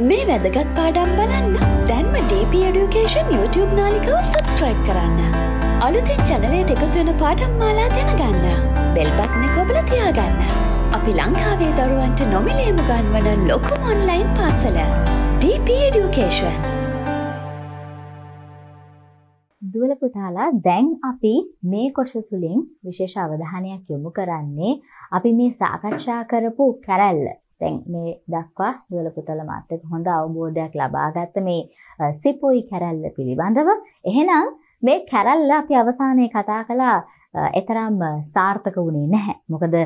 මේ වැදගත් පාඩම් බලන්න දැන්ම DP Education YouTube නාලිකව සබස්ක්‍රයිබ් කරන්න. අලුතෙන් චැනලයට එකතුවෙන පාඩම් මාලා දැනගන්න. බෙල්බත්න කොබල තියාගන්න. අපි ලංකාවේ දරුවන්ට නොමිලේම ගන්වන ලොකුම ඔන්ලයින් පාසල DP Education. දුවල පුතාලා දැන් අපි මේ කොටස තුළින් විශේෂ අවධානයක් යොමු කරන්නේ අපි මේ සාකච්ඡා කරපු කැරැල්ල දැන් මේ දක්වා දුවල පුතල මාත් එක්ක හොඳ අවබෝධයක් ලබාගත්ත මේ සිපොයි කැරල්ල පිළිබඳව. එහෙනම් මේ කැරල්ල අපි අවසානයේ කතා කළා එතරම් සාර්ථක වුණේ නැහැ. මොකද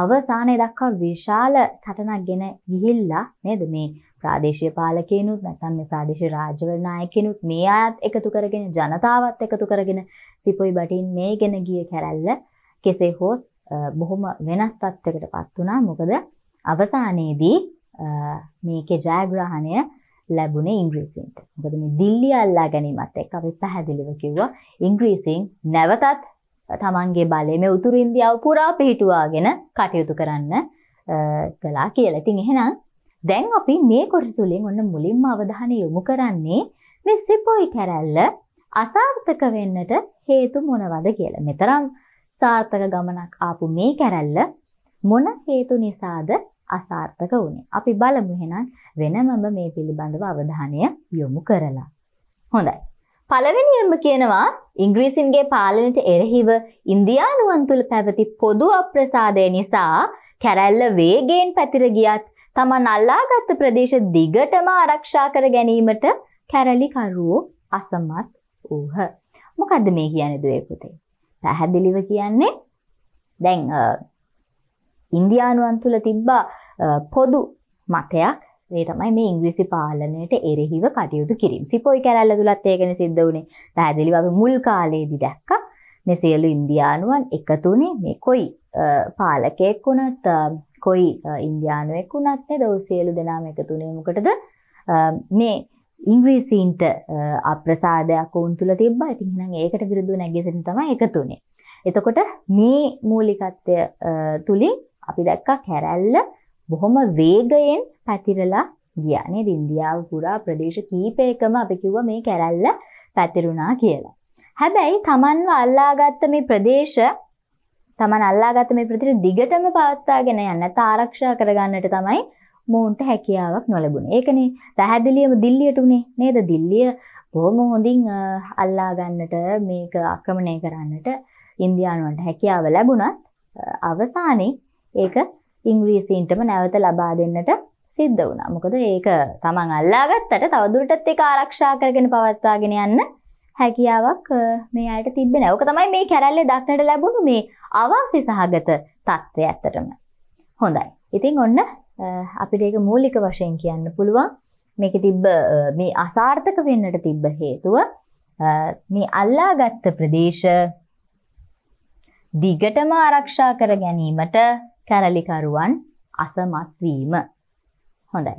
අවසානයේ දක්වා විශාල සටනක් ගෙන ගිහිල්ලා නේද මේ ප්‍රාදේශීය පාලකේනුත් නැත්නම් මේ ප්‍රාදේශීය රාජ්‍යවල නායකේනුත් මේ අයත් එකතු කරගෙන ජනතාවත් එකතු කරගෙන සිපොයි බටින් මේගෙන ගිය කැරල්ල කෙසේ හෝ බොහොම වෙනස් තත්යකට පත් වුණා. මොකද අවසානයේදී මේකේ ජයග්‍රහණය ලැබුණේ ඉංග්‍රීසින්ට. මොකද මේ දිල්ලිය අල්ලා ගැනීමත් එක්ක අපි පැහැදිලිව කිව්වා ඉංග්‍රීසින් නැවතත් තමන්ගේ බලය මේ උතුරු ඉන්දියාව පුරා පිහිටුවාගෙන කටයුතු කරන්න කළා කියලා. ඉතින් එහෙනම් දැන් අපි මේ කොටස තුළින් ඔන්න මුලින්ම අවධානය යොමු කරන්නේ මේ සිපොයි කැරැල්ල අසාර්ථක වෙන්නට හේතු මොනවද කියලා. මෙතරම් සාර්ථක ගමනක් ආපු මේ කැරැල්ල මොන හේතු නිසාද අසාර්ථක වුණේ. අපි බලමු එහෙනම් වෙනමම මේ පිළිබඳව අවධානය යොමු කරලා. හොඳයි. පළවෙනියෙන්ම කියනවා ඉංග්‍රීසින්ගේ පාලනයට එරෙහිව ඉන්දියානුවන් තුළ පැවති පොදු අප්‍රසාදය නිසා කැරැල්ල වේගයෙන් පැතිර ගියත් තමන් අල්ලාගත් ප්‍රදේශ දිගටම ආරක්ෂා කර ගැනීමට කැරලිකරුවෝ අසමත් වූහ. මොකද්ද මේ කියන්නේ දුවේ පුතේ? පැහැදිලිව කියන්නේ දැන් ඉන්දියානුවන් තුළ තිබ්බා පොදු මතයක් මේ තමයි මේ ඉංග්‍රීසි පාලනයට එරෙහිව කටයුතු කිරීම. සිපොයි කැලැල්ල තුලත් ඒකනේ සිද්ධ වුණේ. පැහැදිලිව අපි මුල් කාලේදී දැක්කා මේ සියලු ඉන්දියානුවන් එකතුනේ මේ කොයි පාලකයෙක් වුණත් කොයි ඉන්දියානුවෙක් වුණත් නේද ඔය සියලු දෙනාම එකතුනේ මොකටද මේ ඉංග්‍රීසීන්ට අප්‍රසාදයක් වුන් තුල තිබ්බා. ඉතින් එහෙනම් ඒකට විරුද්ධව නැගී සිටින තමයි එකතුනේ. එතකොට මේ මූලිකත්වය තුලින් අපි දැක්කා කැරැල්ල බොහොම වේගයෙන් පැතිරලා ගියා නේද? ඉන්දියාව පුරා ප්‍රදේශ කීපයකම අපි කිව්වා මේ කැරැල්ල පැතිරුණා කියලා. හැබැයි Tamanව අල්ලාගත්ත මේ ප්‍රදේශ Taman අල්ලාගත්ත මේ ප්‍රදේශ දිගටම පවත්වාගෙන යන්නත් ආරක්ෂා කරගන්නට තමයි මොවුන්ට හැකියාවක් නොලැබුණේ. ඒකනේ පැහැදිලියම දිල්ලියට උනේ නේද? දිල්ලිය බොහොම හොඳින් අල්ලා ගන්නට මේක ආක්‍රමණය කරන්නට ඉන්දියානුවන්ට හැකියාව ලැබුණත් අවසානයේ ඒක ඉංග්‍රීසීන්ටම නැවත ලබා දෙන්නට සිද්ධ වුණා. මොකද ඒක තමන් අල්ලාගත්තට තවදුරටත් ඒක ආරක්ෂා කරගෙන පවත්වාගෙන යන්න හැකියාවක් මේ අයට තිබ්බේ නැහැ. ඕක තමයි මේ කැරැල්ලේ දක්නට ලැබුණු මේ අවාසි සහගත తත්වය ඇත්තටම. හොඳයි. ඉතින් ඔන්න අපිට ඒක මූලික වශයෙන් කියන්න පුළුවන්. මේක තිබ්බ මේ අසාර්ථක වෙන්නට තිබ්බ හේතුව මේ අල්ලාගත්ත ප්‍රදේශ දිගටම ආරක්ෂා කර ගැනීමට කැරලිකරුවන් අසමත් වීම. හොඳයි.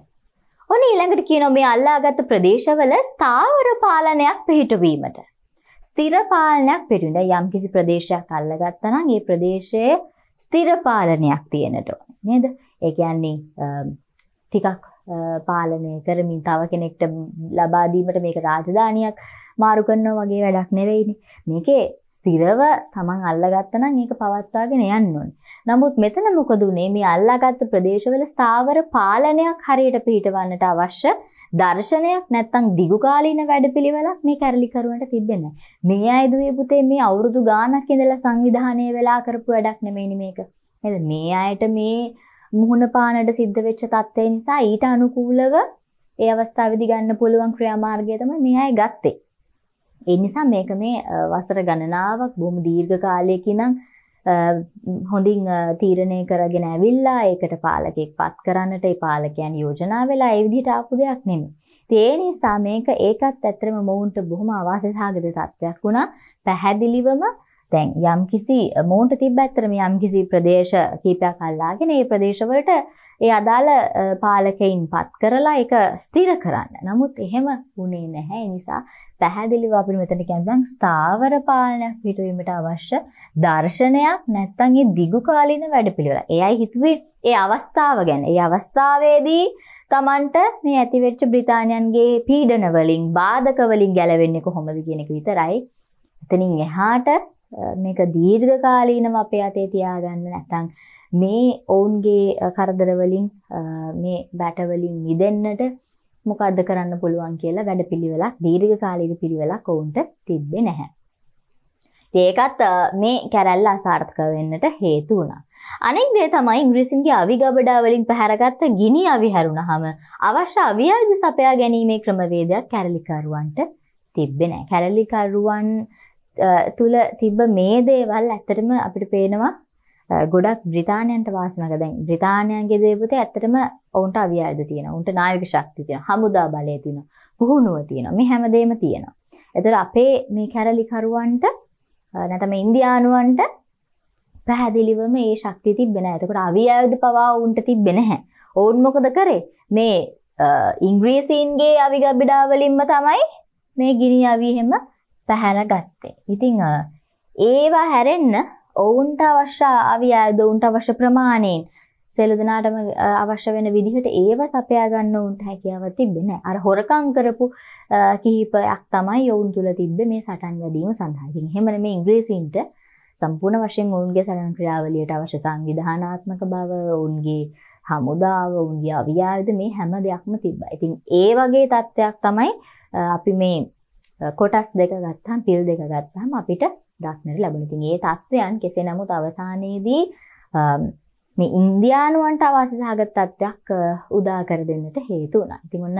ඔන්න ඊළඟට කියනවා මේ අල්ලාගත් ප්‍රදේශවල ස්ථාවර පාලනයක් පිහිටුවීමට. ස්ථිර පාලනයක් පිටුඳ යම්කිසි ප්‍රදේශයක් අල්ලගත්තා නම් ඒ ප්‍රදේශයේ ස්ථිර පාලනයක් තියෙනට ඕනේ නේද? ඒ කියන්නේ ටිකක් පාලනය කරමින් තව කෙනෙක්ට ලබා දීමට මේක රාජධානියක් මාරු කරනවා වගේ වැඩක් නෙවෙයිනේ. මේකේ ස්ථිරව තමන් අල්ලගත්ත නම් ඒක පවත්වාගෙන යන්න ඕනේ. නමුත් මෙතන මොකද උනේ මේ අල්ලාගත් ප්‍රදේශවල ස්ථාවර පාලනයක් හරියට පිහිටවන්නට අවශ්‍ය දර්ශනයක් නැත්තම් දිගුකාලීන වැඩපිළිවෙලක් මේ කැරලිකරුවන්ට තිබ්බේ නැහැ. මේ අය දුවේ පුතේ මේ අවුරුදු ගාණක් ඉඳලා සංවිධානය වෙලා කරපු වැඩක් නෙමෙයිනේ මේක. නේද? මේ අයට මේ මුහුණ පානට සිද්ධ වෙච්ච තත්ත්වය නිසා ඊට අනුකූලව ඒ අවස්ථාවේදී ගන්න පුළුවන් ක්‍රියාමාර්ගය තමයි මේ අය ගත්තේ. ඒ නිසා මේක මේ වසර ගණනාවක් බොහොම දීර්ඝ කාලයකින් හොඳින් තීරණය කරගෙන ඇවිල්ලා ඒකට පාලකෙක්පත් කරන්නට ඒ පාලකයන් යෝජනා වෙලා ඒ විදිහට ආපු දෙයක් නෙමෙයි. ඒ නිසා මේක ඒකත් ඇත්තටම මොවුන්ට බොහොම අවාසි සහගත තත්ත්වයක් වුණා. පැහැදිලිවම දැන් යම්කිසි මොවුන්ට තිබ්බ ඇත්තටම යම්කිසි ප්‍රදේශ කීපයක් අල්ලාගෙන ඒ ප්‍රදේශවලට ඒ අදාළ පාලකයින් පත් කරලා ඒක ස්ථිර කරන්න. නමුත් එහෙම වුණේ නැහැ. ඒ නිසා පැහැදිලිව අපිට මෙතන කියන්නම් ස්ථාවර පාලනයක් පිටවීමට අවශ්‍ය දර්ශනයක් නැත්තම් ඒ දිගු කාලින වැඩපිළිවෙල. එයයි හිතුවේ ඒ අවස්ථාව ගැන. ඒ අවස්ථාවේදී Tamanට මේ ඇතිවෙච්ච බ්‍රිතාන්‍යන්ගේ පීඩන වලින්, බාධක වලින් ගැලවෙන්නේ කොහොමද කියන එක විතරයි. එතනින් එහාට මේක දීර්ඝකාලීනව අපේ අතේ තියාගන්න නැත්නම් මේ ඔවුන්ගේ කරදර වලින් මේ බැට වලින් මිදෙන්නට මොකද්ද කරන්න පුළුවන් කියලා වැඩපිළිවෙලක් දීර්ඝකාලීන පිළිවෙලක් ඔවුන්ට තිබ්බේ නැහැ. ඒකත් මේ කැරැල්ල අසාර්ථක වෙන්නට හේතු වුණා. අනෙක් දේ තමයි ඉංග්‍රීසින්ගේ අවි ගබඩා වලින් පැහැරගත්ත ගිනි අවි හැරුණාම අවශ්‍ය අව්‍යාජ සපයා ගැනීමේ ක්‍රමවේදයක් කැරලිකරුවන්ට තිබ්බේ නැහැ. කැරලිකරුවන් තුල තිබ්බ මේ දේවල් ඇත්තටම අපිට පේනවා ගොඩක් බ්‍රිතාන්‍යයන්ට වාසනාවක්. දැන් බ්‍රිතාන්‍යයන්ගේ දේවපතේ ඇත්තටම ඔවුන්ට අවියාද තියෙනවා. ඔවුන්ට නායක ශක්තිය තියෙනවා. හමුදා බලය තියෙනවා. පුහුණුව තියෙනවා. මේ හැමදේම තියෙනවා. ඒතර අපේ මේ කැරලිකරුවන්ට නැත්නම් ඉන්දියානුවන්ට පැහැදිලිවම මේ ශක්තිය තිබ්බේ නැහැ. එතකොට අවියාද පවා ඔවුන්ට තිබ්බේ නැහැ. ඔවුන් මොකද කරේ? මේ ඉංග්‍රීසීන්ගේ අවිගබ්බිඩා වලින්ම තමයි මේ ගිනි අවි හැම පැහැරගත්තේ. ඉතින් ඒවා හැරෙන්න ඔවුන්ට අවශ්‍ය අවියාද ඔවුන්ට අවශ්‍ය ප්‍රමාණයෙන් සියලු දෙනාටම අවශ්‍ය වෙන විදිහට ඒව සපයා ගන්න උන්ට හැකියාව තිබ්බේ නැහැ. අර හොරකම් කරපු කිහිපයක් තමයි ඔවුන් තුල තිබ්බේ මේ සටන් වැදීම සඳහා. ඉතින් එහෙම නෙමෙයි ඉංග්‍රීසීන්ට සම්පූර්ණ වශයෙන් ඔවුන්ගේ සටන් ක්‍රියාවලියට අවශ්‍ය සංවිධානාත්මක බව, ඔවුන්ගේ හමුදාව, ඔවුන්ගේ අවියාද මේ හැම දෙයක්ම තිබ්බා. ඉතින් ඒ වගේ තත්ත්වයක් තමයි අපි මේ කොටස් දෙක ගත්තම් පිල් දෙක ගත්තම් අපිට දක්නට ලැබුණ තින් ඒ තත්ත්වයන් කෙසේ නමුත් අවසානයේදී මේ ඉන්දයානුවන්ට අවාසිසාගත් තත්ත්යක් උදාකර දෙන්නට හේතු වුණා තිමන්න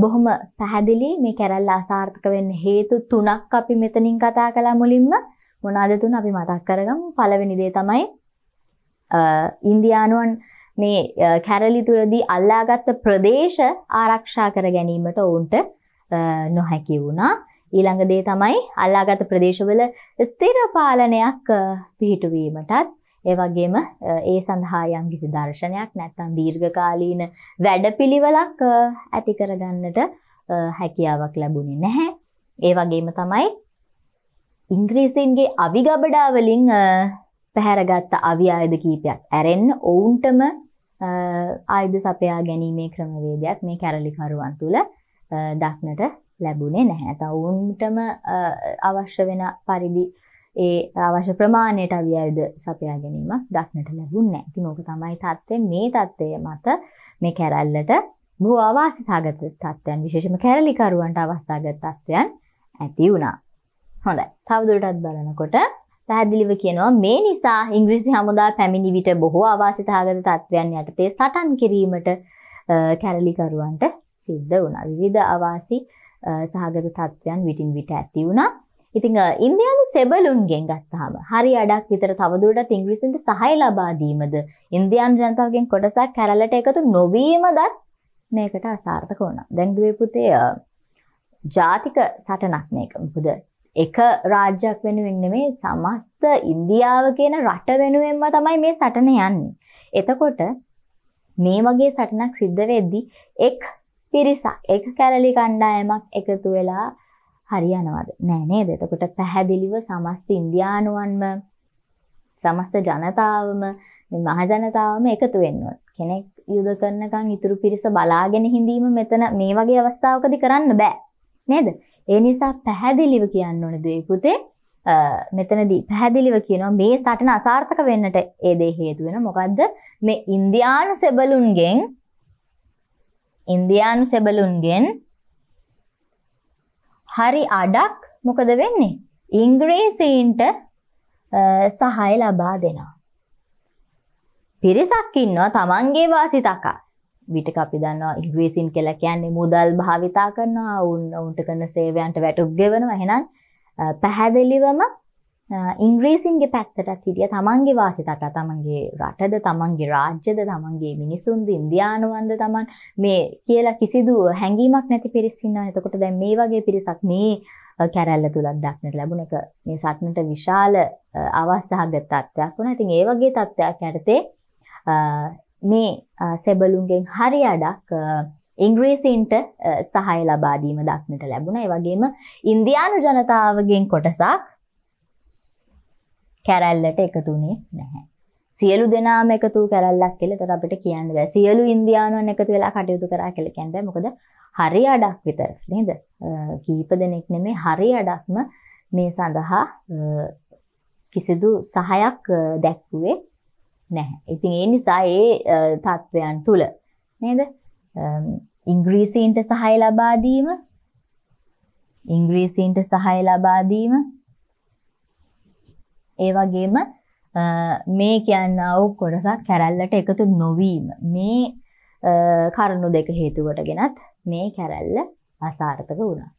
බොහොම පැහැදිලි මේ කැරල් අසාර්ථක වෙන්න හේතු තුනක් අපි මෙතනින් කතා කලා මුලින්ම මොනාද තුන අපි මතක් කරගම් පලවෙනිදේ තමයි ඉන්දයානුවන් මේ කැරලි තුළදී අල්ලාගත්ත ප්‍රදේශ ආරක්ෂා කර ගැනීමට ඔවුන්ට නොහැකි වුණා. ඊළඟ දේ තමයි අල්ලාගත ප්‍රදේශවල ස්ථිර පාලනයක් පිහිටුවීමටත් ඒ වගේම ඒ සඳහා යම් කිසි දර්ශනයක් නැත්නම් දීර්ඝකාලීන වැඩපිළිවෙලක් ඇති කරගන්නට හැකියාවක් ලැබුණේ නැහැ. ඒ වගේම තමයි ඉංග්‍රීසීන්ගේ අවිගබඩා වලින් පැහැරගත් අවි ආයුධ කීපයක් ඇරෙන්න ඔවුන්ටම ආයුධ සපයා ගැනීමේ ක්‍රමවේදයක් මේ කැරලිකරුවන් තුළ දක්නට ලැබුණේ නැහැ. තවුන්ටම අවශ්‍ය වෙන පරිදි ඒ අවශ්‍ය ප්‍රමාණයට අවියල්ද සපයා ගැනීමක් දක්නට ලැබුණේ නැහැ. ඉතින් ඕක තමයි தත්ත්වය මේ தත්ත්වය මත මේ කැරැල්ලට බොහෝ අවාසිසාගත තත්ත්වයන් විශේෂම කැරලිකරුවන්ට අවස්සාගත තත්ත්වයන් ඇති වුණා. හොඳයි. තවදුරටත් බලනකොට පැහැදිලිව කියනවා මේ නිසා ඉංග්‍රීසි හමුදා පැමිණි විට බොහෝ අවාසිතාගත තත්ත්වයන් යටතේ සටන් කිරීමට කැරලිකරුවන්ට සිද්ධ වුණා. විවිධ අවාසි සහගත තත්ත්වයන් විටින් විට ඇති වුණා. ඉතිං ඉන්දයානු සෙබලුන්ගෙන් ගත්තාම හරි අඩක් විතර තවදුරටත් ඉංග්‍රීසින්ට සහය ලබාදීමද ඉන්දයාන් ජනතාවගෙන් කොටසක් කැරලට එකතු නොවීමදත් මේකට අසාර්ථක වුණ. දැන්දුවපුතේ ජාතික සටනක් මේක මුද එක රාජ්‍යයක් වෙනුවෙන් නෙමේ සමස්ත ඉන්දියාව කියන රට වෙනුවෙන්ම තමයි මේ සටන යන්නේ. එතකොට මේ වගේ සටනක් සිද්ධ වෙද්දි එක් පිරිසක් එක කැරලි කණ්ඩායමක් එකතු වෙලා හරියනවද නෑ නේද එතකොට පැහැදිලිව සමස්ත ඉන්දියානුවන්ම සමස්ත ජනතාවම මහජනතාවම එකතු වෙන්න කෙනෙක් යුද කරනකම් ඉතුරු පිරිස බලාගෙන හිඳීම මෙතන මේ වගේ අවස්ථාවකදී කරන්න බෑ නේද ඒ නිසා පැහැදිලිව කියන්න ඕනේ දුවේ පුතේ මෙතනදී පැහැදිලිව කියනවා මේ සටන අසාර්ථක වෙන්නට ඒ දේ හේතු වෙන මොකද්ද මේ ඉන්දියානු සෙබළුන්ගෙන් ඉන්දියානු සෙබළුන්ගෙන් හරි අඩක් මොකද වෙන්නේ? ඉංග්‍රීසීන්ට සහාය ලබා දෙනවා. පිරිසක් ඉන්නවා තමන්ගේ වාසිතකා. විටක අපි දන්නවා ඉංග්‍රීසීන් කියලා කියන්නේ මුදල් භාවිතා කරනවා, උන් උන්ට කරන සේවයන්ට වැටුප් ගෙවනවා. එහෙනම් පැහැදිලිවම ඉංග්‍රීසින්ගේ පැත්තටත් හිටිය තමන්ගේ වාසිතට තමන්ගේ රටද තමන්ගේ රාජ්‍යද තමන්ගේ මිනිසුන්ද ඉන්දයානුවන්ද තමන් මේ කියලා කිසිදු හැඟීමක් නැති පිරිස්සින්න එතකොට දැන් මේ වගේ පිරිසක් මේ කැරැල්ල තුළත් දක්නට ලැබුණ එක මේ සටනට විශාල අවස්සහගත තත්ත්වයක් වුණා. ඉතින් ඒ වගේ තත්ත්වයක් යටතේ මේ සෙබළුන්ගෙන් හරි අඩක් ඉංග්‍රීසින්ට සහය ලබාදීම දක්නට ලැබුණ. ඒ වගේම ඉන්දියානු ජනතාවගෙන් කොටසක් කැරැල්ලට එකතු වුණේ නැහැ. සියලු දෙනාම එකතු කරල්ලක් කියලා ඒතර අපිට කියන්න බෑ. සියලු ඉන්දියානුවන් එකතු වෙලා කටයුතු කරා කියලා කියන්න බෑ. මොකද හරි අඩක් විතර නේද? කීප දෙනෙක් නෙමෙයි හරි අඩක්ම මේ සඳහා කිසිදු සහයක් දැක්ුවේ නැහැ. ඉතින් ඒ නිසා ඒ තත්වයන් තුල නේද? ඉංග්‍රීසීන්ට සහාය ලබා දීම ඉංග්‍රීසීන්ට සහාය ලබා දීම ඒ වගේම මේ කියන්නව කොටසක් කැරැල්ලට එකතු නොවීම මේ කරුණු දෙක හේතුවට ගෙනත් මේ කැරැල්ල අසාර්ථක වුණා.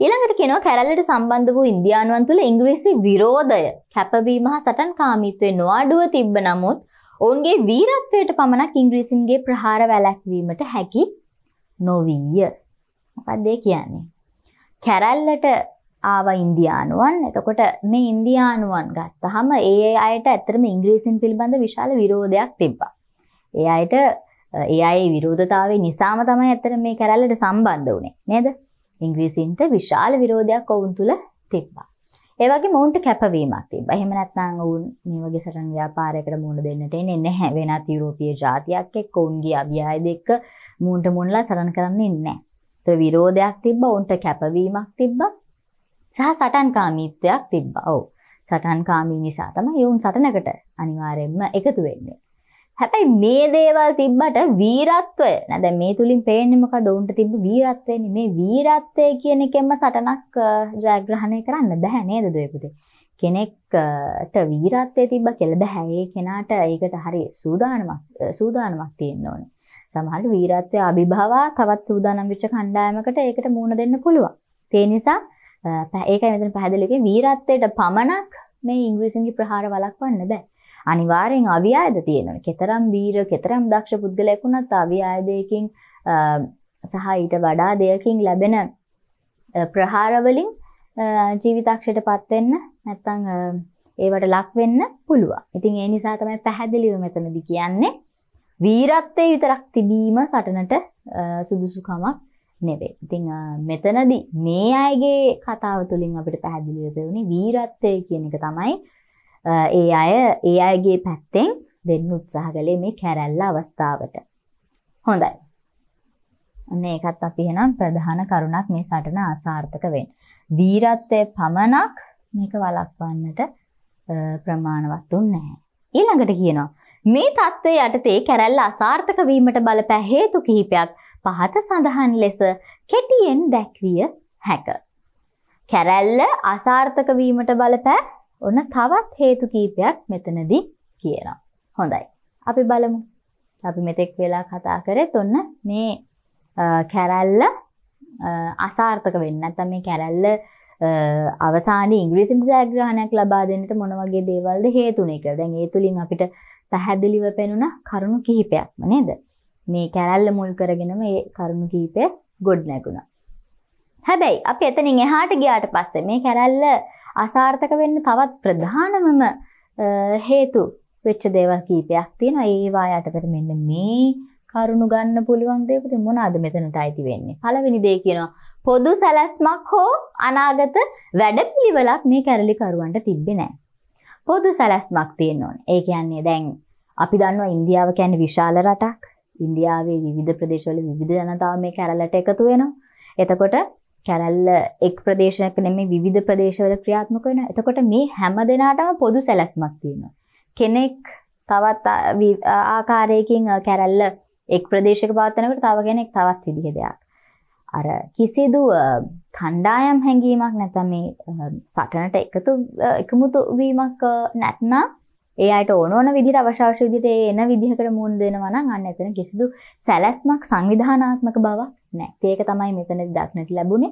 ඊළඟට කෙනවා කැරැල්ලට සම්බන්ධ වූ ඉන්දියානුවන් තුළ ඉංග්‍රීසි විරෝධය කැපවීම හා සටන් කාමීත්වය නොඅඩුව තිබ්බ නමුත් ඔවුන්ගේ වීරත්වයට පමණක් ඉංග්‍රීසින්ගේ ප්‍රහාර වැළැක්වීමට හැකි නොවීය. මොකක්ද කියන්නේ? කැරැල්ලට ආව ඉන්දියානුවන් එතකොට මේ ඉන්දියානුවන් ගත්තහම ඒ අයට ඇතරම ඉංග්‍රීසින් පිළිබඳ විශාල විරෝධයක් තිබ්බා. ඒ අයට ඒ අයි විරෝධතාවේ නිසාම තමයි ඇතර මේ කැරල්ලට සම්බන්ධ වනේ නේද ඉංග්‍රීසින්ට විශාල විරෝධයක් ඔවුන් තුළ තිබ්බා. ඒවගේ මොවුන්ට කැපවීමක් තිබ එහෙමනත්නාං ඔවුන් මේ වගේ සටන් ව්‍යාපාරයකට මුණ දෙන්නට එන්නේ නැහැ වෙනත් යුරෝපිය ජාතියක් එක්ක ඔවුන්ගේ අභ්‍යාය දෙක මූන්ට මුන්ලා සරන් කරන්නේ නැහැ. ඒතර විරෝධයක් තිබ්බා ඔවුන්ට කැපවීමක් තිබ්බා සහ සටන්කාමීත්වයක් තිබ්බා. ඔව්. සටන්කාමී නිසා තමයි යෝන් සටනකට අනිවාර්යෙන්ම එකතු වෙන්නේ. හැබැයි මේ දේවල් තිබ්බට වීරත්වය නේද මේ තුලින් පේන්නේ මොකද උන්ට තිබ්බ වීරත්වය මේ වීරත්වය කියන එකෙන්ම සටනක් ජයග්‍රහණය කරන්න බෑ නේද දෙපොතේ. කෙනෙක්ට වීරත්වය තිබ්බ කියලා බෑ. ඒ කෙනාට ඒකට හරි සූදානමක් සූදානමක් තියෙන්න ඕනේ. සමහර වීරත්වය අභිභවා තවත් සූදානම් වෙච්ච කණ්ඩායමකට ඒකට මුණ දෙන්න පුළුවන්. ඒ නිසා ඒක මෙතන පැහැදිලිගේ වීරත්වයට පමණක් මේ ඉංග්‍රීසින්ගේ ප්‍රහාර වළක්වන්න බෑ. අනිවාර්යෙන් අවියායද තියෙනවා. කතරම් වීර, කතරම් දක්ෂ පුද්ගලයෙක් වුණත් අවියායදයකින් සහ ඊට වඩා දෙයකින් ලැබෙන ප්‍රහාර වලින් ජීවිතක්ෂයටපත් වෙන්න නැත්නම් ඒවට ලක් වෙන්න පුළුවන්. ඉතින් ඒ නිසා තමයි පැහැදිලිව මෙතනදී කියන්නේ වීරත්වයේ විතරක් තිබීම සටනට සුදුසුකමක් නෙවේ. ඉතිං මෙතනදි මේ අයගේ කතාව තුළින් අපිට පැහැදිලිය පෙවුණේ වීරත්වය කියන එක තමයි ඒ අය ඒ අයගේ පැත්තෙන් දෙන්න උත්සාහ කළේ මේ කැරැල්ල අවස්ථාවට. හොඳයි. අන්න ඒකත් අපි එහෙනම් ප්‍රධාන කරුණක් මේ සටන අසාර්ථක වෙන්න. වීරත්වයේ පමණක් මේක වළක්වන්නට ප්‍රමාණවත් උන්නේ නැහැ. ඊළඟට කියනවා මේ தත්ත්වයේ යටතේ කැරැල්ල අසාර්ථක වීමට බලපෑ හේතු කිහිපයක් පහත සඳහන් ලෙස කෙටියෙන් දැක්විය හැක. කැරැල්ල අසාර්ථක වීමට බලපෑ ඔන්න තවත් හේතු කීපයක් මෙතනදී කියනවා. හොඳයි. අපි බලමු. අපි මෙතෙක් වෙලා කතා කරෙත් ඔන්න මේ කැරැල්ල අසාර්ථක වෙන්න නැත්නම් මේ කැරැල්ල අවසානයේ ඉංග්‍රීසි ජයග්‍රහණයක් ලබා දෙන්නට මොන වගේ දේවල්ද හේතුනේ කියලා. දැන් ඒ තුලින් අපිට පැහැදිලිව පෙනුණ කරුණු කිහිපයක්ම නේද? මේ කැරල්ල මුල් කරගෙන මේ කරුණු කීපය ගොඩ නැගුණා. හැබැයි අපි එතනින් එහාට ගියාට පස්සේ මේ කැරල්ල අසාර්ථක වෙන්න තවත් ප්‍රධානමම හේතු වෙච්ච දේවල් කීපයක් තියෙනවා. ඒවා යටතට මෙන්න මේ කරුණු ගන්න පුළුවන් දේකට මොනවාද මෙතනට අයිති වෙන්නේ? පළවෙනි දේ කියනවා පොදු සැලැස්මක් හෝ අනාගත වැඩපිළිවෙලක් මේ කැරලි කරුවන්ට තිබ්බේ නැහැ. පොදු සැලැස්මක් තියෙන්න ඕනේ. ඒ කියන්නේ දැන් අපි දන්නවා ඉන්දියාව කියන්නේ විශාල රටක්. ඉන්දියාවේ විවිධ ප්‍රදේශවල විවිධ ජනතාව මේ කැරල්ලට එකතු වෙනවා. එතකොට කැරල්ල එක් ප්‍රදේශයක් නෙමෙයි විවිධ ප්‍රදේශවල ක්‍රියාත්මක වෙනවා. එතකොට මේ හැම දෙනාටම පොදු සැලැස්මක් තියෙනවා. කෙනෙක් තවත් ආකාරයකින් කැරල්ල එක් ප්‍රදේශයක පවත්වනකොට තව කෙනෙක් තවත් විදිහ දෙයක්. අර කිසිදු කණ්ඩායම් හැඟීමක් නැත්නම් මේ සටනට එකතු එකමුතු වීමක් නැත්නම් ඒ අයට ඕන ඕන විදිහට අවශ්‍ය අවශ්‍ය විදිහට ඒ එන විදිහකට මුහුණ දෙනවා නම් අන්න එතන කිසිදු සැලැස්මක් සංවිධානාත්මක බවක් නැහැ. ඒක තමයි මෙතනදී දක්නට ලැබුණේ.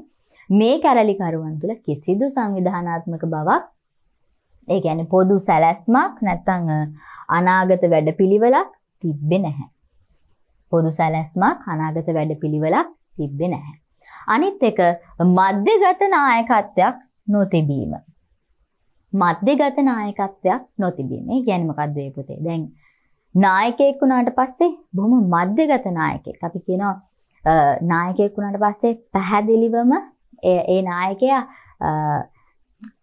මේ කැරලිකරුවන් තුළ කිසිදු සංවිධානාත්මක බවක් ඒ කියන්නේ පොදු සැලැස්මක් නැත්නම් අනාගත වැඩපිළිවෙලක් තිබ්බේ නැහැ. පොදු සැලැස්මක් අනාගත වැඩපිළිවෙලක් තිබ්බේ නැහැ. අනිත් එක මධ්‍යගත නායකත්වයක් නොතිබීම. මධ්‍යගත නායකත්වයක් නොතිබීම. ඒ කියන්නේ මොකද්ද මේ පුතේ? දැන් නායකයෙක් වුණාට පස්සේ බොහොම මධ්‍යගත නායකයෙක්. අපි කියනවා නායකයෙක් වුණාට පස්සේ පැහැදිලිවම ඒ නායකයා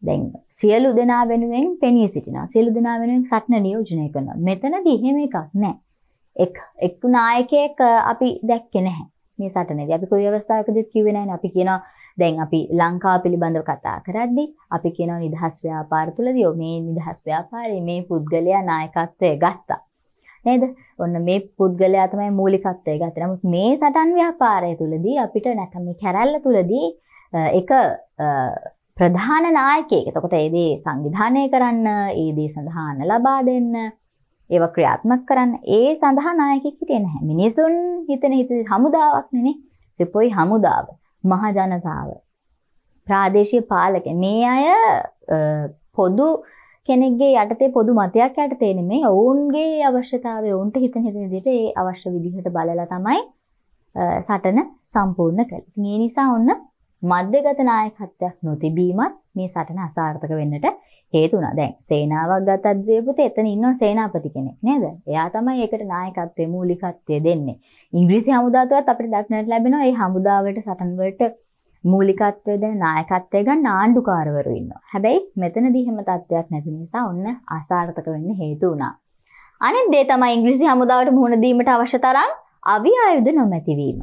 දැන් සියලු දෙනා වෙනුවෙන් පෙනී සිටිනවා. සියලු දෙනා වෙනුවෙන් සටන නියෝජනය කරනවා. මෙතනදී එහෙම එකක් නැහැ. එක් එක් නායකයෙක් අපි දැක්කේ නැහැ. මේ සටනේදී අපි කොයි අවස්ථාවකදීත් කිව්වේ නැහැ අපි කියනවා දැන් අපි ලංකාව පිළිබඳව කතා කරද්දී අපි කියනවා නිදහස් ව්‍යාපාර තුලදී මේ නිදහස් ව්‍යාපාරයේ මේ පුද්ගලයා නායකත්වය ගත්තා නේද? ඔන්න මේ පුද්ගලයා තමයි මූලිකත්වය ගත්තේ. නමුත් මේ සටන් ව්‍යාපාරය තුලදී අපිට නැත්නම් මේ කැරැල්ල තුලදී එක ප්‍රධාන නායකයෙක්. එතකොට ඒ දේ සංවිධානය කරන්න, ඒ දේ සඳහාන ලබා දෙන්න ඒව ක්‍රියාත්මක කරන්න ඒ සඳහා නායකෙක් හිටියේ නැහැ. මිනිසුන් හිතන හිත හමුදාවක් නෙනේ. සිපොයි හමුදාව, මහ ජනතාව, ප්‍රාදේශීය පාලක මේ අය පොදු කෙනෙක්ගේ යටතේ පොදු මතයක් යටතේ නෙමෙයි. ඔවුන්ගේ අවශ්‍යතාවය ඔවුන්ට හිතන හිතන විදිහට ඒ අවශ්‍ය විදිහට බලලා තමයි සටන සම්පූර්ණ කළේ. මේ නිසා ඔන්න මධ්‍යගත නායකත්වයක් නොතිබීමත් මේ සටන අසාර්ථක වෙන්නට හේතුනා දැන් සේනාවක් ගත්තත් දේපුත එතන ඉන්නවා සේනාපති කෙනෙක් නේද? එයා තමයි ඒකට නායකත්වයේ මූලිකත්වය දෙන්නේ. ඉංග්‍රීසි හමුදාවටත් අපිට දක්නට ලැබෙනවා මේ හමුදාවට සටන් වලට මූලිකත්වය දෙන නායකත්වය ගන්න ආණ්ඩුකාරවරු ඉන්නවා. හැබැයි මෙතනදී හැම තත්ත්වයක් නැති නිසා ඔන්න අසාර්ථක වෙන්න හේතු වුණා. අනෙත් දේ තමයි ඉංග්‍රීසි හමුදාවට මුහුණ දීමට අවශ්‍ය තරම් අවි ආයුධ නොමැතිවීම.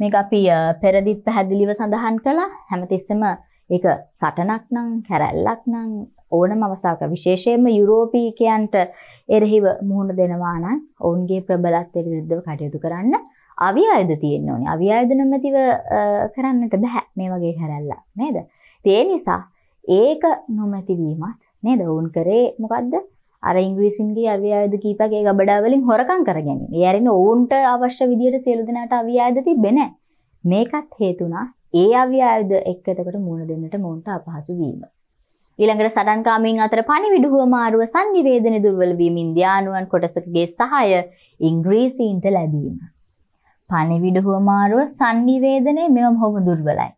මේක අපි පෙරදිත් පැහැදිලිව සඳහන් කළා හැමතිස්සෙම ඒක සටනක් නම් කැරැල්ලක් නම් ඕනම අවස්ථාවක විශේෂයෙන්ම යුරෝපීකයන්ට එරෙහිව මුහුණ දෙනවා නම් ඔවුන්ගේ ප්‍රබලත්වයට විරුද්ධව කටයුතු කරන්න අවි ආයුධ තියෙන්න ඕනේ. අවි ආයුධ නැමැතිව කරන්නට බෑ මේ වගේ කැරැල්ලක් නේද? ඒ නිසා ඒක නොමැති වීමත් නේද? වුන් කරේ මොකද්ද? අර ඉංග්‍රීසින්ගේ අව්‍යායද කීපගේ ගබඩාවලින් හොරකම් කර ගැනීම. ඒ අරින්න ඔවුන්ට අවශ්‍ය විදියට සියලු දෙනාට අව්‍යායද තිබෙන්නේ නැහැ. මේකත් හේතුණා ඒ අව්‍යායද එක්ක එතකොට මුණ දෙන්නට මොවුන්ට අපහසු වීම. ඊළඟට සටන්කාමීන් අතර පණිවිඩු හුවමාරුව sannivedana දුර්වල වීම ඉන්දියානුවන් කොටසකගේ සහාය ඉංග්‍රීසීන්ට ලැබීම. පණිවිඩ හුවමාරුව sannivedanaya මෙවම හොම දුර්වලයි.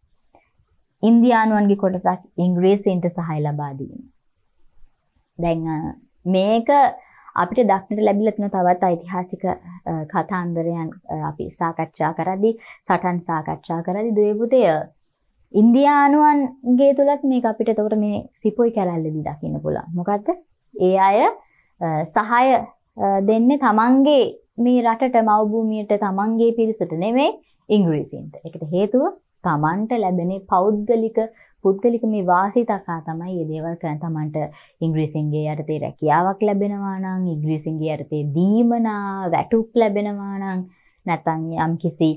ඉන්දියානුවන්ගේ කොටසක් ඉංග්‍රීසීන්ට සහාය ලබා දීම. දැන් මේක අපිට දක්නට ලැබිල තියෙන තවත් ඓතිහාසික කතාන්දරයන් අපි සාකච්ඡා කරද්දී සටන් සාකච්ඡා කරද්දී දේවුතය ඉන්දියානුවන්ගේ තුලත් මේක අපිට එතකොට මේ සිපොයි කැලැල්ලදී දකින්න පුළුවන්. මොකද්ද? ඒ අය සහාය දෙන්නේ තමන්ගේ මේ රටට මව්භූමියට තමන්ගේ පිරිසට නෙමෙයි ඉංග්‍රීසින්ට. ඒකට හේතුව තමන්ට ලැබෙන පෞද්ගලික පුද්ගලික මේ වාසි තකා තමයි මේ දේවල් කරන තමන්ට ඉංග්‍රීසින්ගේ යටතේ රැකියාවක් ලැබෙනවා නම් ඉංග්‍රීසින්ගේ යටතේ දීමනා වැටුප් ලැබෙනවා නම් නැත්නම් යම්කිසි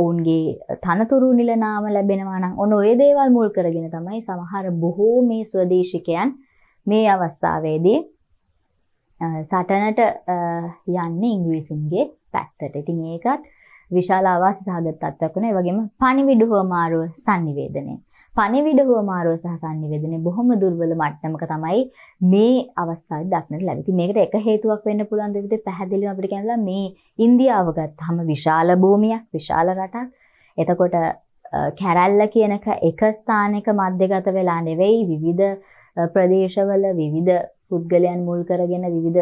ඔවුන්ගේ තනතුරු නිලනාම ලැබෙනවා නම් ඔන්න ඔය දේවල් මුල් කරගෙන තමයි සමහර බොහෝ මේ ස්වදේශිකයන් මේ අවස්ථාවේදී සටනට යන්නේ ඉංග්‍රීසින්ගේ පැත්තට. ඉතින් ඒකත් විශාල ආවාස සහගත තත්ත්වයක් වුණා. ඒ වගේම පණිවිඩ හොමාරුව sannivedanaye පණිවිඩ හුවමාරුව සහ sannivedane බොහොම දුර්වල මට්ටමක තමයි මේ අවස්ථාවේ දක්නට ලැබෙති. මේකට එක හේතුවක් වෙන්න පුළුවන් දෙවිද පැහැදිලිව අපිට කියනවා මේ ඉන්දියාව ගත්තාම විශාල භූමියක්, විශාල රටක්. එතකොට කැරැල්ල කියනක එක ස්ථානයක මැදගත වෙලා නෙවෙයි විවිධ ප්‍රදේශවල විවිධ පුද්ගලයන් මුල් කරගෙන විවිධ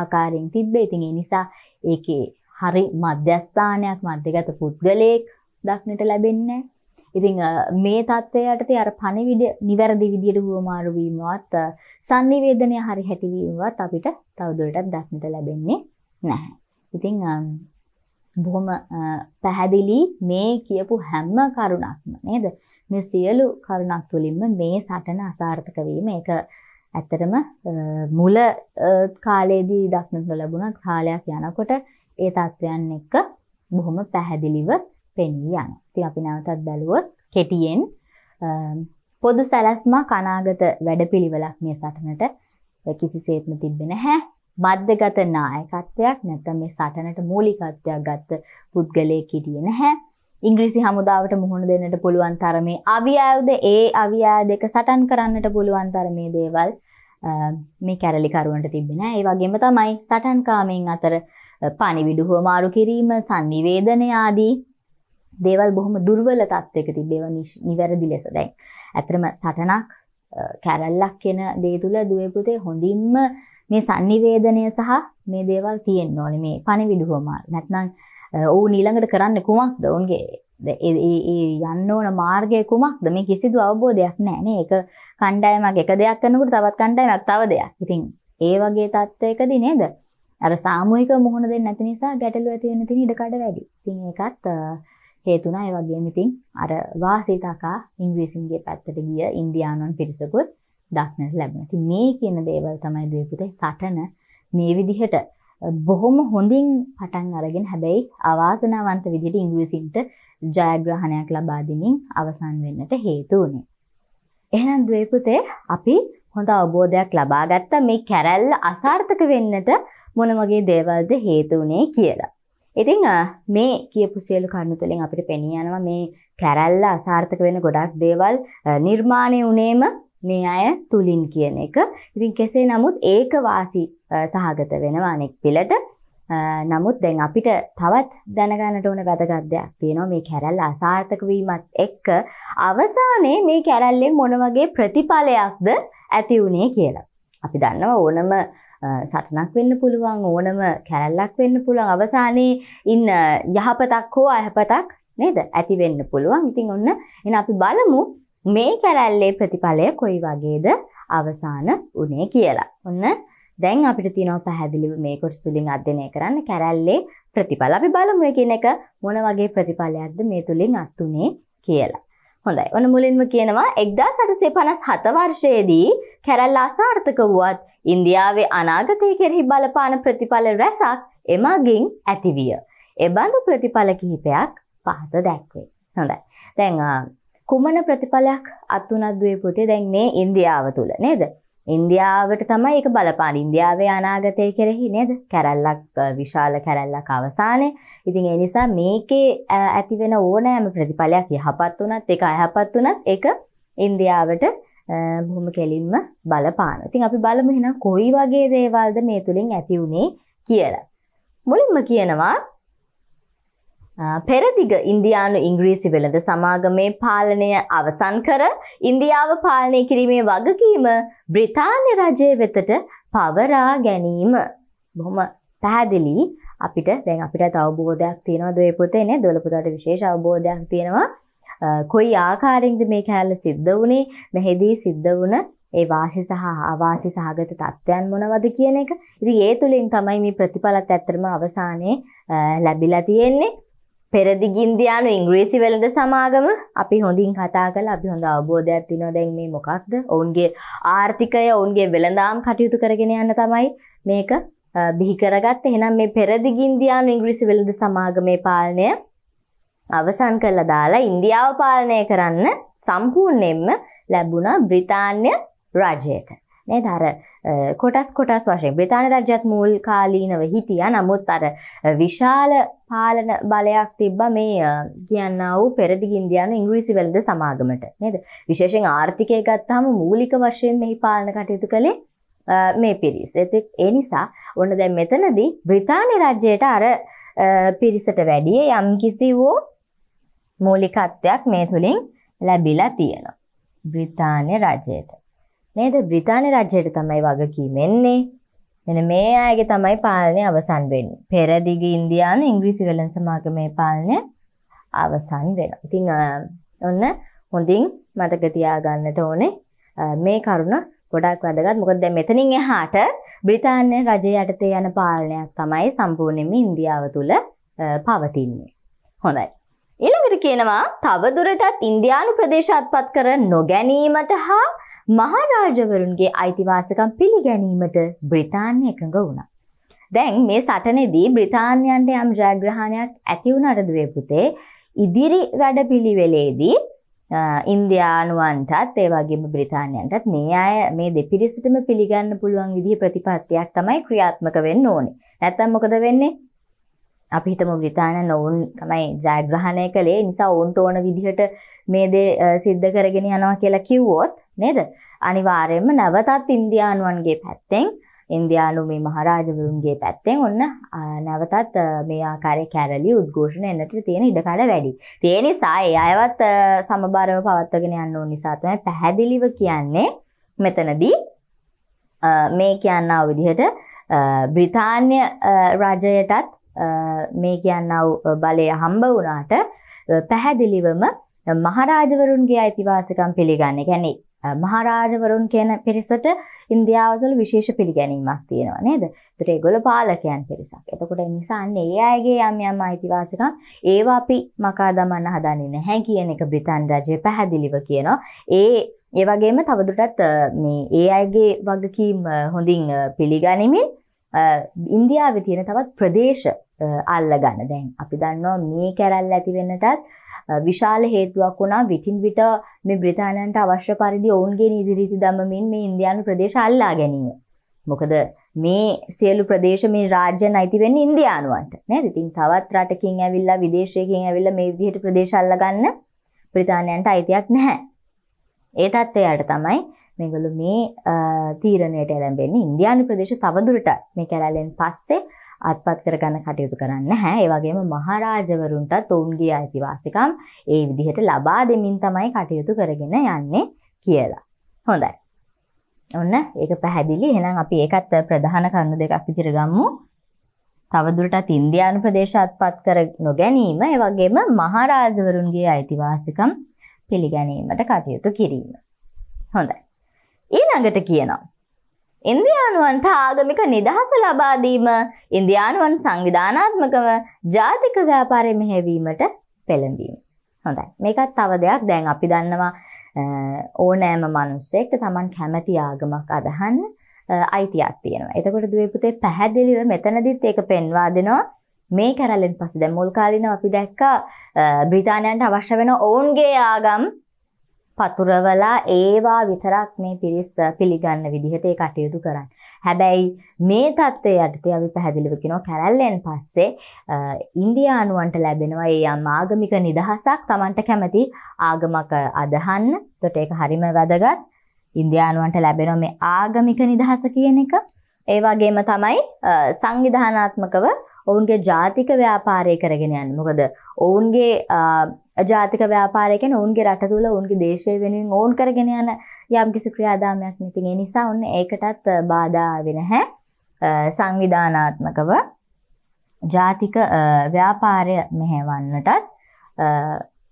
ආකාරයෙන් තිබ්බේ. ඉතින් ඒ නිසා ඒකේ හරි මධ්‍යස්ථානයක් මැදගත පුද්ගලයෙක් දක්නට ලැබෙන්නේ නැහැ. ඉතින් මේ தත්ත්වය යටතේ අර පණිවිඩ නිවැරදි විදියට හුවමාරු වීමවත් sannivedanaya හරි හැටි වීමවත් අපිට තවදුරටත් දක්නට ලැබෙන්නේ නැහැ. ඉතින් බොහොම පැහැදිලි මේ කියපු හැම කරුණක්ම නේද? මේ සියලු කරුණක් තුළින්ම මේ සටන අසාර්ථක වීම ඒක ඇත්තටම මුල කාලයේදී දක්නට ලැබුණත් කාලයක් යනකොට ඒ තත්ත්වයන් එක්ක බොහොම පැහැදිලිව පෙනී යන. ඉතින් අපි නැවතත් බැලුවොත් කෙටියෙන් පොදු සැලැස්මක් අනාගත වැඩපිළිවෙලක් මේ සටනට කිසිසේත්ම තිබ්බේ නැහැ. මධ්‍යගත නායකත්වයක් නැත්නම් මේ සටනට මූලිකත්වයක් ගත්ත පුද්ගලයෙක් හිටියේ නැහැ. ඉංග්‍රීසි හමුදාවට මුහුණ දෙන්නට පුළුවන් තරමේ අවියායුද ඒ අවියාය දෙක සටන් කරන්නට පුළුවන් තරමේ දේවල් මේ කැරලිකරුවන්ට තිබෙන ඒ වගේම තමයි සටන්කාමෙන් අතර පනිවිඩු හෝමාරු කිරීම සංනිවේදනයාදී දේවල් බොහොම දුර්වල තත්වයක තිබේව නිවැරදි ලෙස දැන්. ඇත්තම සටනක් කැරල්ලක් කියන දේ තුල දුවේ පුතේ හොඳින්ම මේ sannivedanaya සහ මේ දේවල් තියෙන්න ඕනේ මේ පණිවිඩ හොමාර. නැත්නම් ඔව් ඊළඟට කරන්න කුමක්ද? උන්ගේ ඒ යන්න ඕන මාර්ගය කුමක්ද? මේ කිසිදු අවබෝධයක් නැහැ නේ. ඒක කණ්ඩායමක් එක දෙයක් කරනකොට තවත් කණ්ඩායමක් තව දෙයක්. ඉතින් ඒ වගේ තත්ත්වයකදී නේද? අර සාමූහික මුහුණ දෙන්නේ නැති නිසා ගැටලු ඇති වෙන තියෙන ඉඩ කඩ වැඩි. ඉතින් ඒකත් හේතුනා ඒ වගේම ඉතින් අර වාසිතකා ඉංග්‍රීසින්ගේ පැත්තට ගිය ඉන්දියානුන් පිරිසකුත් දක්නට ලැබුණා. ඉතින් මේ කියන දේවල් තමයි දීපුතේ සටන මේ විදිහට බොහොම හොඳින් පටන් අරගෙන හැබැයි අවාසනාවන්ත විදිහට ඉංග්‍රීසින්ට ජයග්‍රහණයක් ලබා දෙමින් අවසන් වෙන්නට හේතු වුණේ. එහෙනම් දීපුතේ අපි හොඳ අවබෝධයක් ලබා ගත්ත මේ කැරැල්ල අසාර්ථක වෙන්නට මොන වගේ දේවල්ද හේතු වුණේ කියලා. ඉතිං මේ කියපු සියලු කරුණු තුළින් අපිට පෙනී යනවා මේ කැරැල්ල අසාර්ථක වෙන ගොඩක් දේවල් නිර්මාණය වුණේම මේ අය තුලින් කියන එක. ඉතින් කෙසේ නමුත් ඒක වාසි සහගත වෙනවා අනෙක් පිළට. නමුත් දැන් අපිට තවත් දැනගන්නට ඕන වැදගත් දෙයක් තියෙනවා මේ කැරැල්ල අසාර්ථක වීමත් එක්ක අවසානයේ මේ කැරැල්ලෙන් මොන වගේ ප්‍රතිඵලයක්ද ඇති වුණේ කියලා. අපි දන්නවා ඕනම සටනක් වෙන්න පුළුවන් ඕනම කැරල්ලක් වෙන්න පුළුවන් අවසානයේ ඉන්න යහපතක් හෝ අයහපතක් නේද ඇති වෙන්න පුළුවන්. ඉතින් ඔන්න එහෙනම් අපි බලමු මේ කැරල්ලේ ප්‍රතිඵලය කොයි වගේද අවසාන උනේ කියලා. ඔන්න දැන් අපිට තියෙනවා පැහැදිලිව මේ කොටස තුලින් අධ්‍යයනය කරන්න කැරල්ලේ ප්‍රතිඵල. අපි බලමු කියන එක මොන වගේ ප්‍රතිඵලයක්ද මේ තුලින් අත්ුනේ කියලා. හොඳයි ඔන මුලින්ම කියනවා එක්දා සටසේ පනස් හතවර්ෂයේදී කැරල් ආසාර්ථක වුවත් ඉන්දියාවේ අනාගතය කෙරෙහි බලපාන ප්‍රතිඵල රැසක් එමගින් ඇතිවිය. එබඳු ප්‍රතිඵල කිහිපයක් පහත දැක්වේ. හොඳයි. දැන් කුමන ප්‍රතිඵලයක් අත්තුනත්දුවේ පුතේ දැන් මේ ඉන්දියාව තුළ නේද. ඉන්දියාවට තමයි එක බලපාන ඉන්දියාවේ අනාගතය කෙරෙහි නේද කැරල්ලක් විශාල කැරල්ලක් අවසානය ඉතින් ඒ නිසා මේකේ ඇතිවෙන ඕනෑම ප්‍රතිඵලයක් යහපත් වනත් එක අයහපත් වනත් එක ඉන්දියාවට බොහොම කෙලින්ම බලපාන ඉතින් අපි බලමු එහෙනම් කොයි වගේ දේවල්ද මේ තුලින් ඇති වුණේ කියලා මුලින්ම කියනවා පෙරදිග ඉන්දියානු ඉංග්‍රීසි වෙළඳ සමාගමේ පාලනය අවසන් කර ඉන්දියාව පාලනය කිරීමේ වගකීම බ්‍රිතාන්‍ය රජය වෙතට පවරා ගැනීම. බොහොම පැහැදිලි අපිට දැන් අපිට අවබෝධයක් තියෙනවා දේ පොතේනේ දොළපුතාට විශේෂ අවබෝධයක් තියෙනවා. කොයි ආකාරයෙන්ද මේ කෑල්ල සිද්ධ වුණේ මෙහෙදී සිද්ධ වුණ ඒ වාසි සහ අවාසි සහගත තත්ත්වයන් මොනවද කියන එක. ඉතින් ඒ තුලින් තමයි මේ ප්‍රතිඵලත් ඇත්තටම අවසානයේ ලැබිලා තියෙන්නේ. පෙරදිගින්දයානු ඉංග්‍රීසි වෙළඳ සමාගම අපි හොඳින් කතා කළ අපි හොඳ අවබෝධයක් තිනෝ දැන් මේ මොකක්ද ඔවුන්ගේ ආර්ථිකය ඔවුන්ගේ වෙළඳාම් කටයුතු කරගෙන යන්න තමයි මේක බිහිකරගත් එහෙනම් මේ පෙරදිගින්දයානු ඉංග්‍රීසි වෙළඳ සමාගමේ පාලනය අවසන් කරලා දාලා ඉන්දියාව පාලනය කරන්න සම්පූර්ණයෙන්ම ලැබුණා බ්‍රිතාන්‍ය රජයට නේද අර කොටස් කොටස් වශයෙන් බ්‍රිතාන්‍ය රජ්‍යත් මූල් කාලීනව හිටියා නමුත් අර විශාල පාලන බලයක් තිබ්බ මේ කියන්න වූ පෙරදි ඉන්දයාන ඉංග්‍රීසි වෙළඳ සමාගමට නේද විශේෂෙන් ආර්ථිකය ගත්තාම මූලික වශයෙන් මෙහි පාලන කටයුතු කළේ මේ පිරිස් ඇති ඒ නිසා ඔන්න දැන් මෙතනදී බ්‍රිතාන්‍ය රජ්‍යයට අර පිරිසට වැඩිය යම් කිසි වූ මූලිකත්වයක් මේ තුළින් ලැබිලා තියෙනවා බ්‍රිතාන්‍ය රජයට නේද බ්‍රිතාන්‍ය රජයට තමයි වගකීම එන්නේ. මෙන්න මේ අයගේ තමයි පාලනය අවසන් වෙන්නේ. පෙරදිග ඉන්දියානු ඉංග්‍රීසි වෙළඳ සමාගමේ පාලනය අවසන් වෙනවා. ඉතින් ඔන්න හොඳින් මතක තියාගන්නට ඕනේ මේ කරුණ ගොඩක් වැදගත්. මොකද දැන් මෙතනින් එහාට බ්‍රිතාන්‍ය රජය යටතේ යන පාලනයක් තමයි සම්පූර්ණයෙන්ම ඉන්දියාව තුළ පවතින්නේ. හොඳයි. ඊළඟට කියනවා තවදුරටත් ඉන්දියානු ප්‍රදේශ අත්පත් කර නොගැනීමට හා මහරාජවරුන්ගේ අයිතිවාසිකම් පිළිගැනීමට බ්‍රිතාන්‍ය එකඟ වුණා. දැන් මේ සටනේදී බ්‍රිතාන්‍යයන්ට යම් ජයග්‍රහණයක් ඇති වුණාට දුවේ පුතේ ඉදිරි වැඩපිළිවෙලේදී ඉන්දයානුවන්ටත් ඒ වගේම බ්‍රිතාන්‍යයන්ටත් මේ අය මේ දෙපිරිසටම පිළිගන්න පුළුවන් විදිහ ප්‍රතිපත්තියක් තමයි ක්‍රියාත්මක වෙන්න ඕනේ. නැත්තම් මොකද වෙන්නේ? අපි හිතමු බ්‍රිතාන්‍යයන් ඔවුන් තමයි ජයග්‍රහණය කළේ නිසා ඔවුන්ට ඕන විදිහට මේ දේ සිද්ධ කරගෙන යනවා කියලා කිව්වොත් නේද අනිවාර්යයෙන්ම නැවතත් ඉන්දියානුවන්ගේ පැත්තෙන් ඉන්දියානු මේ මහරජවරුන්ගේ පැත්තෙන් ඔන්න නැවතත් මේ ආකාරයේ කැරලි උද්ඝෝෂණ එන්නට තියෙන ඉඩකඩ වැඩි. ඒ නිසා ඒ අයවත් සමබරව පවත්වාගෙන යන්න ඕන නිසා තමයි පැහැදිලිව කියන්නේ මෙතනදී මේ කියනවා විදිහට බ්‍රිතාන්‍ය රජයටත් මේ කියන්නව බලය හම්බ වුණාට පැහැදිලිවම මහරාජවරුන්ගේ අයිතිවාසිකම් පිළිගන්නේ. يعني මහරාජවරුන් කියන පිරිසට ඉන්දියාව තුළ විශේෂ පිළිගැනීමක් තියෙනවා නේද? ඒතර ඒගොල්ල පාලකයන් පිරිසක්. එතකොට ඒ නිසා අන්නේ අයගේ යම් යම් අයිතිවාසිකම් ඒවා අපි මකා දමන්න හදන්නේ නැහැ කියන එක බ්‍රිතාන්‍ය රජය පැහැදිලිව කියනවා. ඒ ඒ වගේම තවදුරටත් මේ ඒ අයගේ වගකීම් හොඳින් පිළිගනිමින් ඉන්දියාවේ තියෙන තවත් ප්‍රදේශ අල්ලගන්න දැන් අපි දන්නවා මේ කැරල් ඇති වෙන්නටත් විශාල හේතුවක් වුණා විටින් විට මේ බ්‍රිතාන්‍යන්ට අවශ්‍ය පරිදි ඔවුන්ගේ නිදිරීති දමමින් මේ ඉන්දියානු ප්‍රදේශ අල්ලා ගැනීම. මොකද මේ සියලු ප්‍රදේශ මේ රාජ්‍ය නයිති වෙන්නේ ඉන්දියානුවන්ට. නේද? ඉතින් තවත් රටකින් ඇවිල්ලා විදේශයකින් ඇවිල්ලා මේ විදිහට ප්‍රදේශ අල්ලගන්න බ්‍රිතාන්‍යයන්ට අයිතියක් නැහැ. ඒ තත්ත්වයට තමයි මේගොල්ලෝ මේ තීරණයට එළඹෙන්නේ. ඉන්දියානු ප්‍රදේශ තවදුරටත් මේ කැරැල්ලෙන් පස්සේ අත්පත් කරගන්න කටයුතු කරන්න නැහැ. ඒ වගේම මහරජවරුන්ටත් ඔවුන්ගේ අයිතිවාසිකම් ඒ විදිහට ලබා දෙමින් තමයි කටයුතු කරගෙන යන්නේ කියලා. හොඳයි. ඔන්න ඒක පැහැදිලි. එහෙනම් අපි ඒකත් ප්‍රධාන කරුණු දෙක අපි ඉතිරගමු. තවදුරටත් ඉන්දියානු ප්‍රදේශ අත්පත් කර නොගැනීම, ඒ වගේම මහරජවරුන්ගේ අයිතිවාසිකම් පිළිගැනීමට කටයුතු කිරීම. හොඳයි. ඊළඟට කියනවා ඉන්දියානුවන්ට ආගමික නිදහස ලබාදීම ඉන්දියානුවන් සංවිධානාත්මකව ජාතික ව්‍යාපාරය මෙහැවීමට පෙළඹීම. හොඳයි මේකත් තව දෙයක් දැන් අපි දන්නවා ඕනෑම මනුස්සෙක්ට Taman කැමැති ආගමක් අදහන්න අයිතියක් තියෙනවා. එතකොට දුවේ පුතේ පැහැදිලිව මෙතනදිත් ඒක පෙන්වා දෙනවා. මේ කරලෙන් පස්සේ දැන් මුල් කාලිනව අපි දැක්කා බ්‍රිතාන්‍යයන්ට අවශ්‍ය වෙන ඔවුන්ගේ ආගම් පතුරවලා ඒවා විතරක් මේ පිරිස් පිළිගන්න විදිහට ඒ කටයුතු කරන්න. හැබැයි මේ தත්ත්වය යටතේ අපි පැහැදිලිව කියනවා කැරැල්ලෙන් පස්සේ ඉන්දියානුවන්ට ලැබෙනවා ඒ යම් ආගමික නිදහසක් Tamanට කැමති ආගමක අදහන්න. එතකොට ඒක හරිම වැදගත්. ඉන්දියානුවන්ට ලැබෙන මේ ආගමික නිදහස කියන එක ඒ වගේම තමයි සංවිධානාත්මකව ඔවුන්ගේ ජාතික ව්‍යාපාරය කරගෙන යන්න. මොකද ඔවුන්ගේ ජාතික ව්‍යාපාරය කියන්නේ ඔවුන්ගේ රට තුල ඔවුන්ගේ දේශය වෙනුවෙන් ඔවුන් කරගෙන යන යම්කිසි ක්‍රියාදාමයක් නේ. ඉතින් ඒ නිසා ඔන්න ඒකටත් බාධා ආවේ නැහැ. සංවිධානාත්මකව ජාතික ව්‍යාපාරය මෙහෙවන්නටත්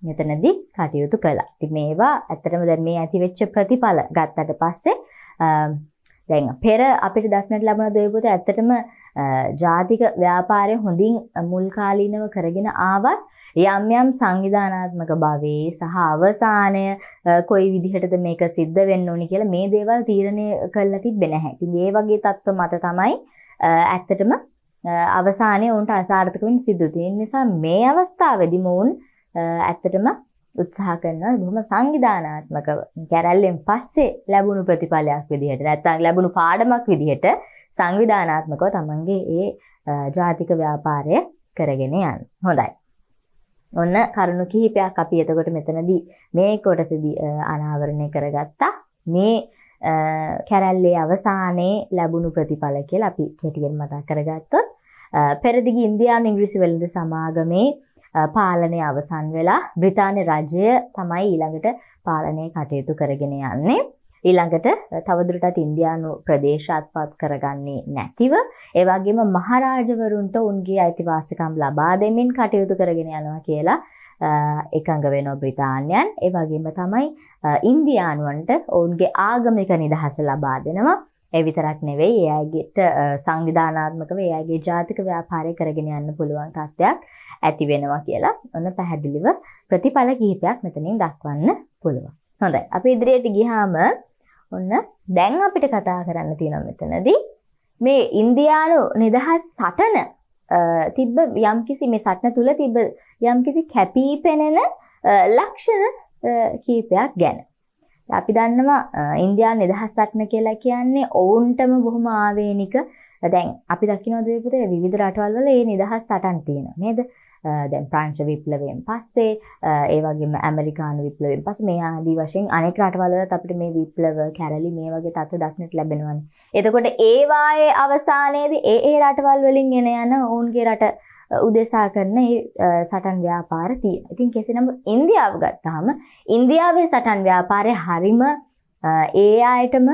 මෙතනදී කටයුතු කළා. ඉතින් මේවා ඇත්තටම දැන් මේ ඇතිවෙච්ච ප්‍රතිඵල ගත්තට පස්සේ දැන් පෙර අපිට දක්නට ලබන දොයපොත ඇත්තටම ජාතික ව්‍යාපාරය හොඳින් මුල්කාලීනව කරගෙන ආවත් යම් යම් සංවිධානාත්මක භවයේ සහ අවසානය කොයි විදිහටද මේක සිද්ධ වෙන්න ඕනි කියලා මේ දේවල් තීරණය කරලා තිබෙන්නේ නැහැ. ඉතින් ඒ වගේ தত্ত্ব මත තමයි ඇත්තටම අවසානයේ උන්ට අසාර්ථක වෙන්න සිදු තියෙන නිසා මේ අවස්ථාවේදී මොවුන් ඇත්තටම උත්සාහ කරනවා බොහොම සංවිධානාත්මකව කැරැල්ලෙන් පස්සේ ලැබුණු ප්‍රතිඵලයක් විදිහට නැත්නම් ලැබුණු පාඩමක් විදිහට සංවිධානාත්මකව තමන්ගේ ඒ ජාතික ව්‍යාපාරය කරගෙන යන්න. හොඳයි. ඔන්න කරුණු කිහිපයක් අපි එතකොට මෙතනදී මේ කොටසදී අනාවරණය කරගත්තා. මේ කැරැල්ලේ අවසානයේ ලැබුණු ප්‍රතිඵල කියලා අපි කෙටියෙන් මතක් කරගත්තොත් පෙරදිග ඉන්දියානු ඉංග්‍රීසි වෙළඳ සමාගමේ පාලනය අවසන් වෙලා බ්‍රිතාන්‍ය රජය තමයි ඊළඟට පාලනය කටයුතු කරගෙන යන්නේ. ඊළඟට තවදුරටත් ඉන්දියානු ප්‍රදේශාත්පත් කරගන්නේ නැතිව ඒ වගේම මහරජවරුන්ට උන්ගේ අයිතිවාසිකම් ලබා දෙමින් කටයුතු කරගෙන යනවා කියලා එකඟ වෙනෝ බ්‍රිතාන්‍යයන් ඒ වගේම තමයි ඉන්දියානුවන්ට ඔවුන්ගේ ආගමික නිදහස ලබා දෙනවා ඒ විතරක් නෙවෙයි එයාගේට සංවිධානාත්මකව එයාගේ ජාතික ව්‍යාපාරය කරගෙන යන්න පුළුවන් තත්ත්වයක් ඇති වෙනවා කියලා ඔන්න පැහැදිලිව ප්‍රතිඵල කිහිපයක් මෙතනින් දක්වන්න පුළුවන්. හොඳයි. අපි ඉදිරියට ගියාම ඔන්න දැන් අපිට කතා කරන්න තියෙන මෙතනදී මේ ඉන්දියානු නිදහස් සටන තිබ්බ යම්කිසි මේ සටන තුළ තිබ යම්කිසි කැපී පෙනෙන ලක්ෂණ කීපයක් ගැන. අපි දන්නවා ඉන්දයා නිදහස් සටන කියලා කියන්නේ ඔවුන්ටම බොහොම ආවේනික දැන් අපි දකිනොදයපුත විධ රටවල්වල ඒ නිදහස් සටන් තියෙන නේද දැන් ප්‍රංශ විප්ලවයෙන් පස්සේ ඒ වගේම ඇමරිකානු විප්ලවයෙන් පස්සේ මේ ආදී වශයෙන් අනෙක් රටවලත් අපිට මේ විප්ලව කැරලි මේ වගේ තත්ත්ව දක්නට ලැබෙනවානේ. එතකොට ඒ වායේ අවසානයේදී ඒ ඒ රටවල් වලින් එන යන ඔවුන්ගේ රට උදෙසා කරන සටන් ව්‍යාපාර තියෙන. ඉතින් කෙසේ නමුත් ඉන්දියාව ගත්තාම ඉන්දියාවේ සටන් ව්‍යාපාරය හරිම ඒ අයටම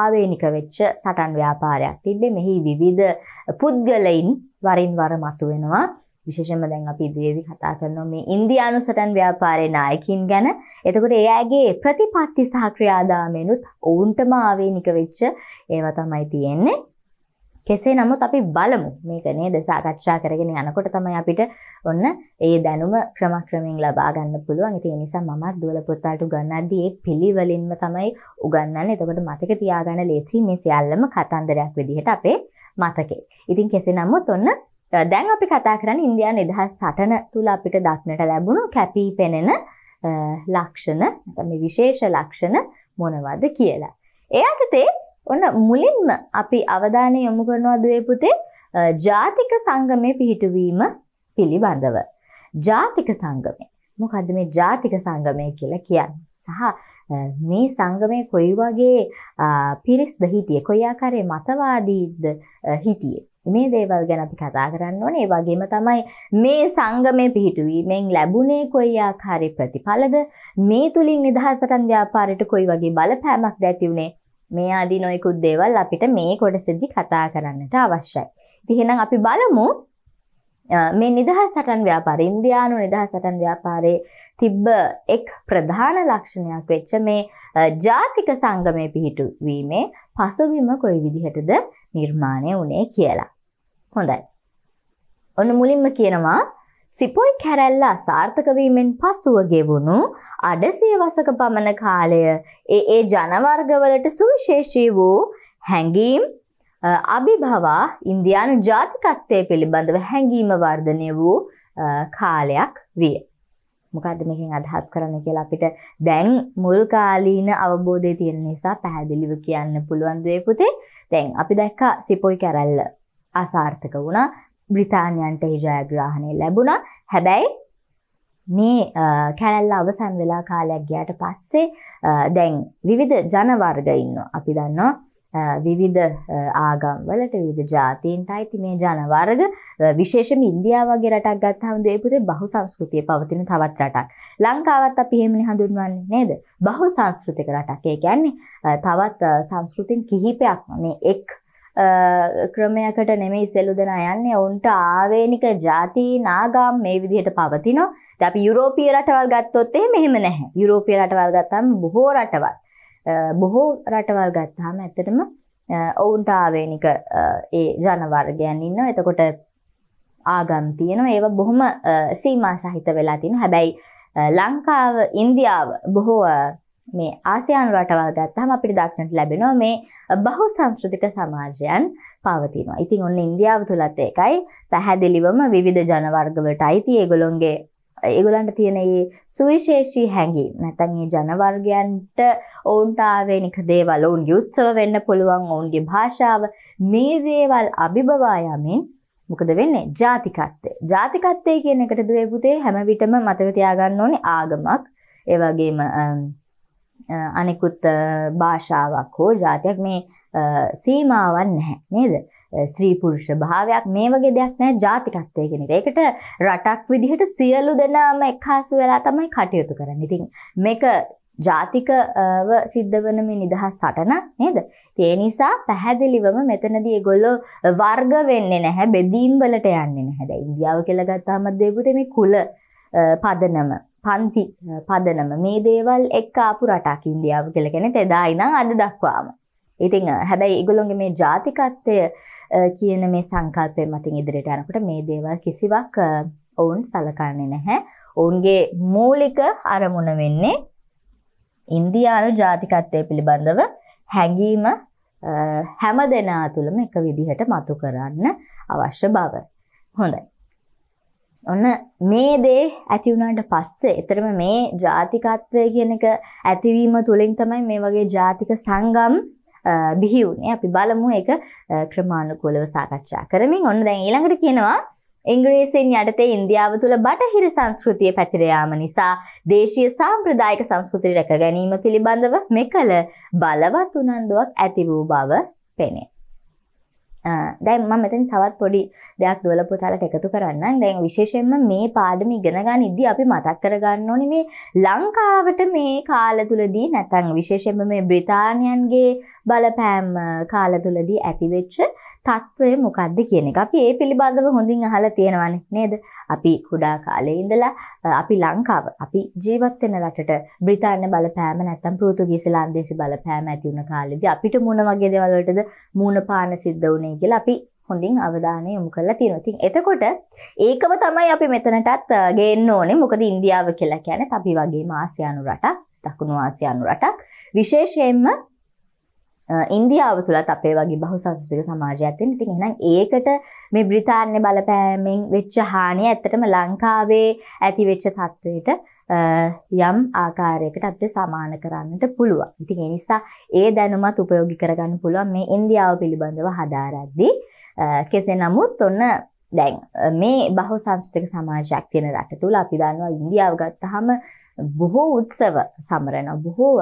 ආවේනික වෙච්ච සටන් ව්‍යාපාරයක් තිබ්බේ. මෙහි විවිධ පුද්ගලයින් වරින් වර මතුවෙනවා. විශේෂයෙන්ම දැන් අපි ඉදිරියේදී කතා කරනවා මේ ඉන්දියානු සටන් ව්‍යාපාරයේ නායකින් ගැන. එතකොට ඒ අයගේ ප්‍රතිපත්ති සහ ක්‍රියාදාමයනුත් ඔවුන්ටම ආවේනික වෙච්ච ඒවා තමයි තියෙන්නේ. කෙසේ නමුත් අපි බලමු මේක නේද සාකච්ඡා කරගෙන යනකොට තමයි අපිට ඔන්න ඒ දැනුම ක්‍රමක්‍රමයෙන් ලබා ගන්න පුළුවන්. ඉතින් ඒ නිසා මමත් දුවල පුතාට උගන්වද්දී මේ පිළිවෙලින්ම තමයි උගන්වන්නේ. එතකොට මතක තියාගන්න ලේසි මේ සියල්ලම කතන්දරයක් විදිහට අපේ මතකේ. ඉතින් කෙසේ නමුත් ඔන්න දැන් අපි කතා කරන්න ඉන්දයා නිදහස් සටන තුළ අපිට දක්නට ලැබුණු කැපී පෙනෙන ලක්ෂණ මේ විශේෂ ලක්ෂණ මොනවද කියලා. එයටතේ ඔන්න මුලින්ම අපි අවධානය යොමු කරනවා දුවේපුතේ ජාතික සංගමය පිහිටුවීම පිළිබඳව. ජාතික සංගමය. මොකද මේ ජාතික සංගමය කියලා කියන්න. සහ මේ සංගමය කොයි වගේ පිරිස්ද හිටිය කොයි ආකාරයේ මතවාදීද හිටියේ. මේ දේවල් ගැන අපි කතා කරන්න ඕනේ. ඒ වගේම තමයි මේ සංගමේ පිහිටුවීමෙන් ලැබුණේ කොයි ආකාරයේ ප්‍රතිඵලද? මේ තුලින් නිදහසටන් ව්‍යාපාරයට කොයි වගේ බලපෑමක්ද ඇති වුනේ? මේ ආදී නොයෙකුත් දේවල් අපිට මේ කොටසෙදි කතා කරන්නට අවශ්‍යයි. ඉතින් එහෙනම් අපි බලමු මේ නිදහස් සටන් ව්‍යාපාරය ඉන්දියානු නිදහස් සටන් ව්‍යාපාරයේ තිබ්බ එක් ප්‍රධාන ලක්ෂණයක් වෙච්ච මේ ජාතික සංගමය පිහිටුවීමේ පසුබිම කොයි විදිහටද නිර්මාණය වුණේ කියලා. හොඳයි. ඔන්න මුලින්ම කියනවා සිපොයි කැරැල්ල අසාර්ථකවීමෙන් පසුව ගෙවුණු අඩසිය වසක පමණ කාලය ඒ ඒ ජනවර්ගවලට සුවිශේෂී වූ හැඟීම් අභිභවා ඉන්දියානු ජාතිකත්වය පිළිබඳව හැඟීම වර්ධනය වූ කාලයක් විය. මොකක්ද මෙකින් අදහස් කරන්න කියලා අපිට දැන් මුල් කාලීන අවබෝධය තියෙන නිසා පැහැදිලිව කියන්න පුළුවන් දේ පුතේ. දැන් අපි දැක්කා සිපොයි කැරැල්ල අසාර්ථක වුණා බ්‍රිතාන්යන්ට ජයග්‍රහණය ලැබුණා හැබැයි මේ කැරැල්ල අවසන් වෙලා කාලයක් ගයාට පස්සේ දැන් විවිධ ජනවර්ග ඉන්න අපි දන්නවා විවිධ ආගම්වලට විවිධ ජාතීන්ට අයිති මේ ජනවර්ග විශේෂම ඉන්දියාව වගේ රටක් ගත්තහම දේපුතේ බහු සංස්කෘතිය පවතින තවත් රටක් ලංකාවත් අපි එහෙමනේ හඳුන්වන්නේ නේද බහු සංස්කෘතික රටක් ඒ කියන්නේ තවත් සංස්කෘතින් කිහිපයක් මේ එක් ක්‍රමයකට නෙමෙයි සෙලු දෙනා යන්නේ. ඔවුන්ට ආවේනික ಜಾති නාගම් මේ විදිහට පවතිනවා. දැන් අපි යුරෝපීය රටවල් ගත්තොත් එහෙම එහෙම නැහැ. යුරෝපීය රටවල් ගත්තාම බොහෝ රටවල් බොහෝ රටවල් ගත්තාම ඇත්තටම ඔවුන්ට ආවේනික ඒ ජන වර්ගයන් ඉන්නවා. එතකොට ආගම් තියෙනවා. ඒවා බොහොම සීමා සහිත වෙලා තිනවා. හැබැයි ලංකාව ඉන්දියාව බොහෝ මේ ආසියානු රටවල් ගත්තහම අපිට දක්නට ලැබෙනවා මේ බහු සංස්කෘතික සමාජයන් පවතිනවා. ඉතින් ඔන්න ඉන්දියාව තුළත් ඒකයි පැහැදිලිවම විවිධ ජනවර්ගවලට අයිති ඒගොල්ලොන්ගේ ඒගොලන්ට තියෙන ඒ සුවිශේෂී හැඟීම් නැතන් ඒ ජනවර්ගයන්ට ඔවුන්ට ආවේනික දේවල් ඔවුන්ගේ උත්සව වෙන්න පුළුවන් ඔවුන්ගේ භාෂාව මේ දේවල් අභිබවා යමින් මොකද වෙන්නේ ජාතිකත්වය ජාතිකත්වය කියන එකට දුවේ පුතේ හැම විටම මතක තියාගන්න ඕනේ ආගමක් ඒ වගේම අනෙකුත් භාෂාවක් හෝ ජාතියක් මේ සීමාවන් නැහැ නේද? ස්ත්‍රී පුරුෂ භාවයක් මේ වගේ දෙයක් නැහැ ජාතිකත්වය කියන එක. ඒකට රටක් විදිහට සියලු දෙනාම එකහසු වෙලා තමයි කටයුතු කරන්නේ. ඉතින් මේක ජාතිකව සිද්ධ වන මේ නිදහස් සටන නේද? ඒ නිසා පැහැදිලිවම මෙතනදී ඒගොල්ලෝ වර්ග වෙන්නේ නැහැ, බෙදීම් වලට යන්නේ නැහැ. දැන් ඉන්දියාව කියලා ගත්තාම දේපුතේ මේ කුල පදනම පන්ති පදනම මේ දේවල් එක් ආපු රටක් ඉන්දියාව කියලා කෙනෙක් එදා ඉඳන් අද දක්වාම. ඉතින් හැබැයි ඒගොල්ලොන්ගේ මේ ජාතිකත්වය කියන මේ සංකල්පය මතින් ඉදිරියට යනකොට මේ දේවල් කිසිවක් ඔවුන් සලකන්නේ නැහැ. ඔවුන්ගේ මූලික අරමුණ වෙන්නේ ඉන්දියානු ජාතිකත්වය පිළිබඳව හැඟීම හැම දෙනා තුළම එක විදිහට මතු කරන්න අවශ්‍ය බව. හොඳයි. ඔන්න මේ දේ ඇති වුණාට පස්සේ එතරම මේ ජාතිකත්වය කියන එක ඇතිවීම තුළින් තමයි මේ වගේ ජාතික සංගම් බිහි වුණේ. අපි බලමු ඒක ක්‍රමානුකූලව සාකච්ඡා කරමින් ඔන්න දැන් ඊළඟට කියනවා ඉංග්‍රීසින් යටතේ ඉන්දියාව තුළ බටහිර සංස්කෘතිය පැතිර යාම නිසා දේශීය සාම්ප්‍රදායික සංස්කෘතිය රැක ගැනීම පිළිබඳව මෙකල බලවත් උනන්දුවක් ඇති වූ බව පෙනේ. දැන් මම මෙතන තවත් පොඩි දෙයක් දුවල පුතාලට එකතු කරන්නම්. දැන් විශේෂයෙන්ම මේ පාඩම ඉගෙන ගන්න ඉද්දී අපි මතක් කරගන්න ඕනේ මේ ලංකාවට මේ කාල තුලදී නැත්නම් විශේෂයෙන්ම මේ බ්‍රිතාන්‍යයන්ගේ බලපෑම් කාල තුලදී ඇතිවෙච්ච తත්වය මොකක්ද කියන එක අපි ඒ පිළිබඳව හොඳින් අහලා තියෙනවානේ නේද? අපි කුඩා කාලේ ඉඳලා අපි ලංකාව අපි ජීවත් වෙන රටට බ්‍රිතාන්‍ය බලපෑම නැත්තම් පෘතුගීසි ලාන්දේසි බලපෑම ඇති වුණ කාලෙදී අපිට මොන වගේ දේවල් වලටද මූණ පාන සිද්ධ වුණේ කියලා අපි හොඳින් අවධානය යොමු කරලා තියෙනවා. ඉතින් එතකොට ඒකම තමයි අපි මෙතනටත් ගේන්න ඕනේ. මොකද ඉන්දියාව කියලා කියන්නේ අපි වගේම ආසියානු රටක්, දකුණු ආසියානු රටක්. විශේෂයෙන්ම ඉන්දියාව තුළත් අපේ වගේ බහු සංස්කෘතික සමාජයක් තියෙන. ඉතින් එහෙනම් ඒකට මේ බ්‍රිතාන්‍ය බලපෑමෙන් වෙච්ච හානිය ඇත්තටම ලංකාවේ ඇති වෙච්ච තත්ත්වයට යම් ආකාරයකට අපිට සමාන කරන්නට පුළුවන්. ඉතින් ඒ නිසා ඒ දැනුමත් උපයෝගී කරගන්න පුළුවන් මේ ඉන්දියාව පිළිබඳව හදාරද්දී. කෙසේ නමුත් ඔන්න දැන් මේ බහු සංස්කෘතික සමාජයක් තියෙන රට තුල අපි දන්නවා ඉන්දියාව ගත්තාම බොහෝ උත්සව සමරන බොහෝ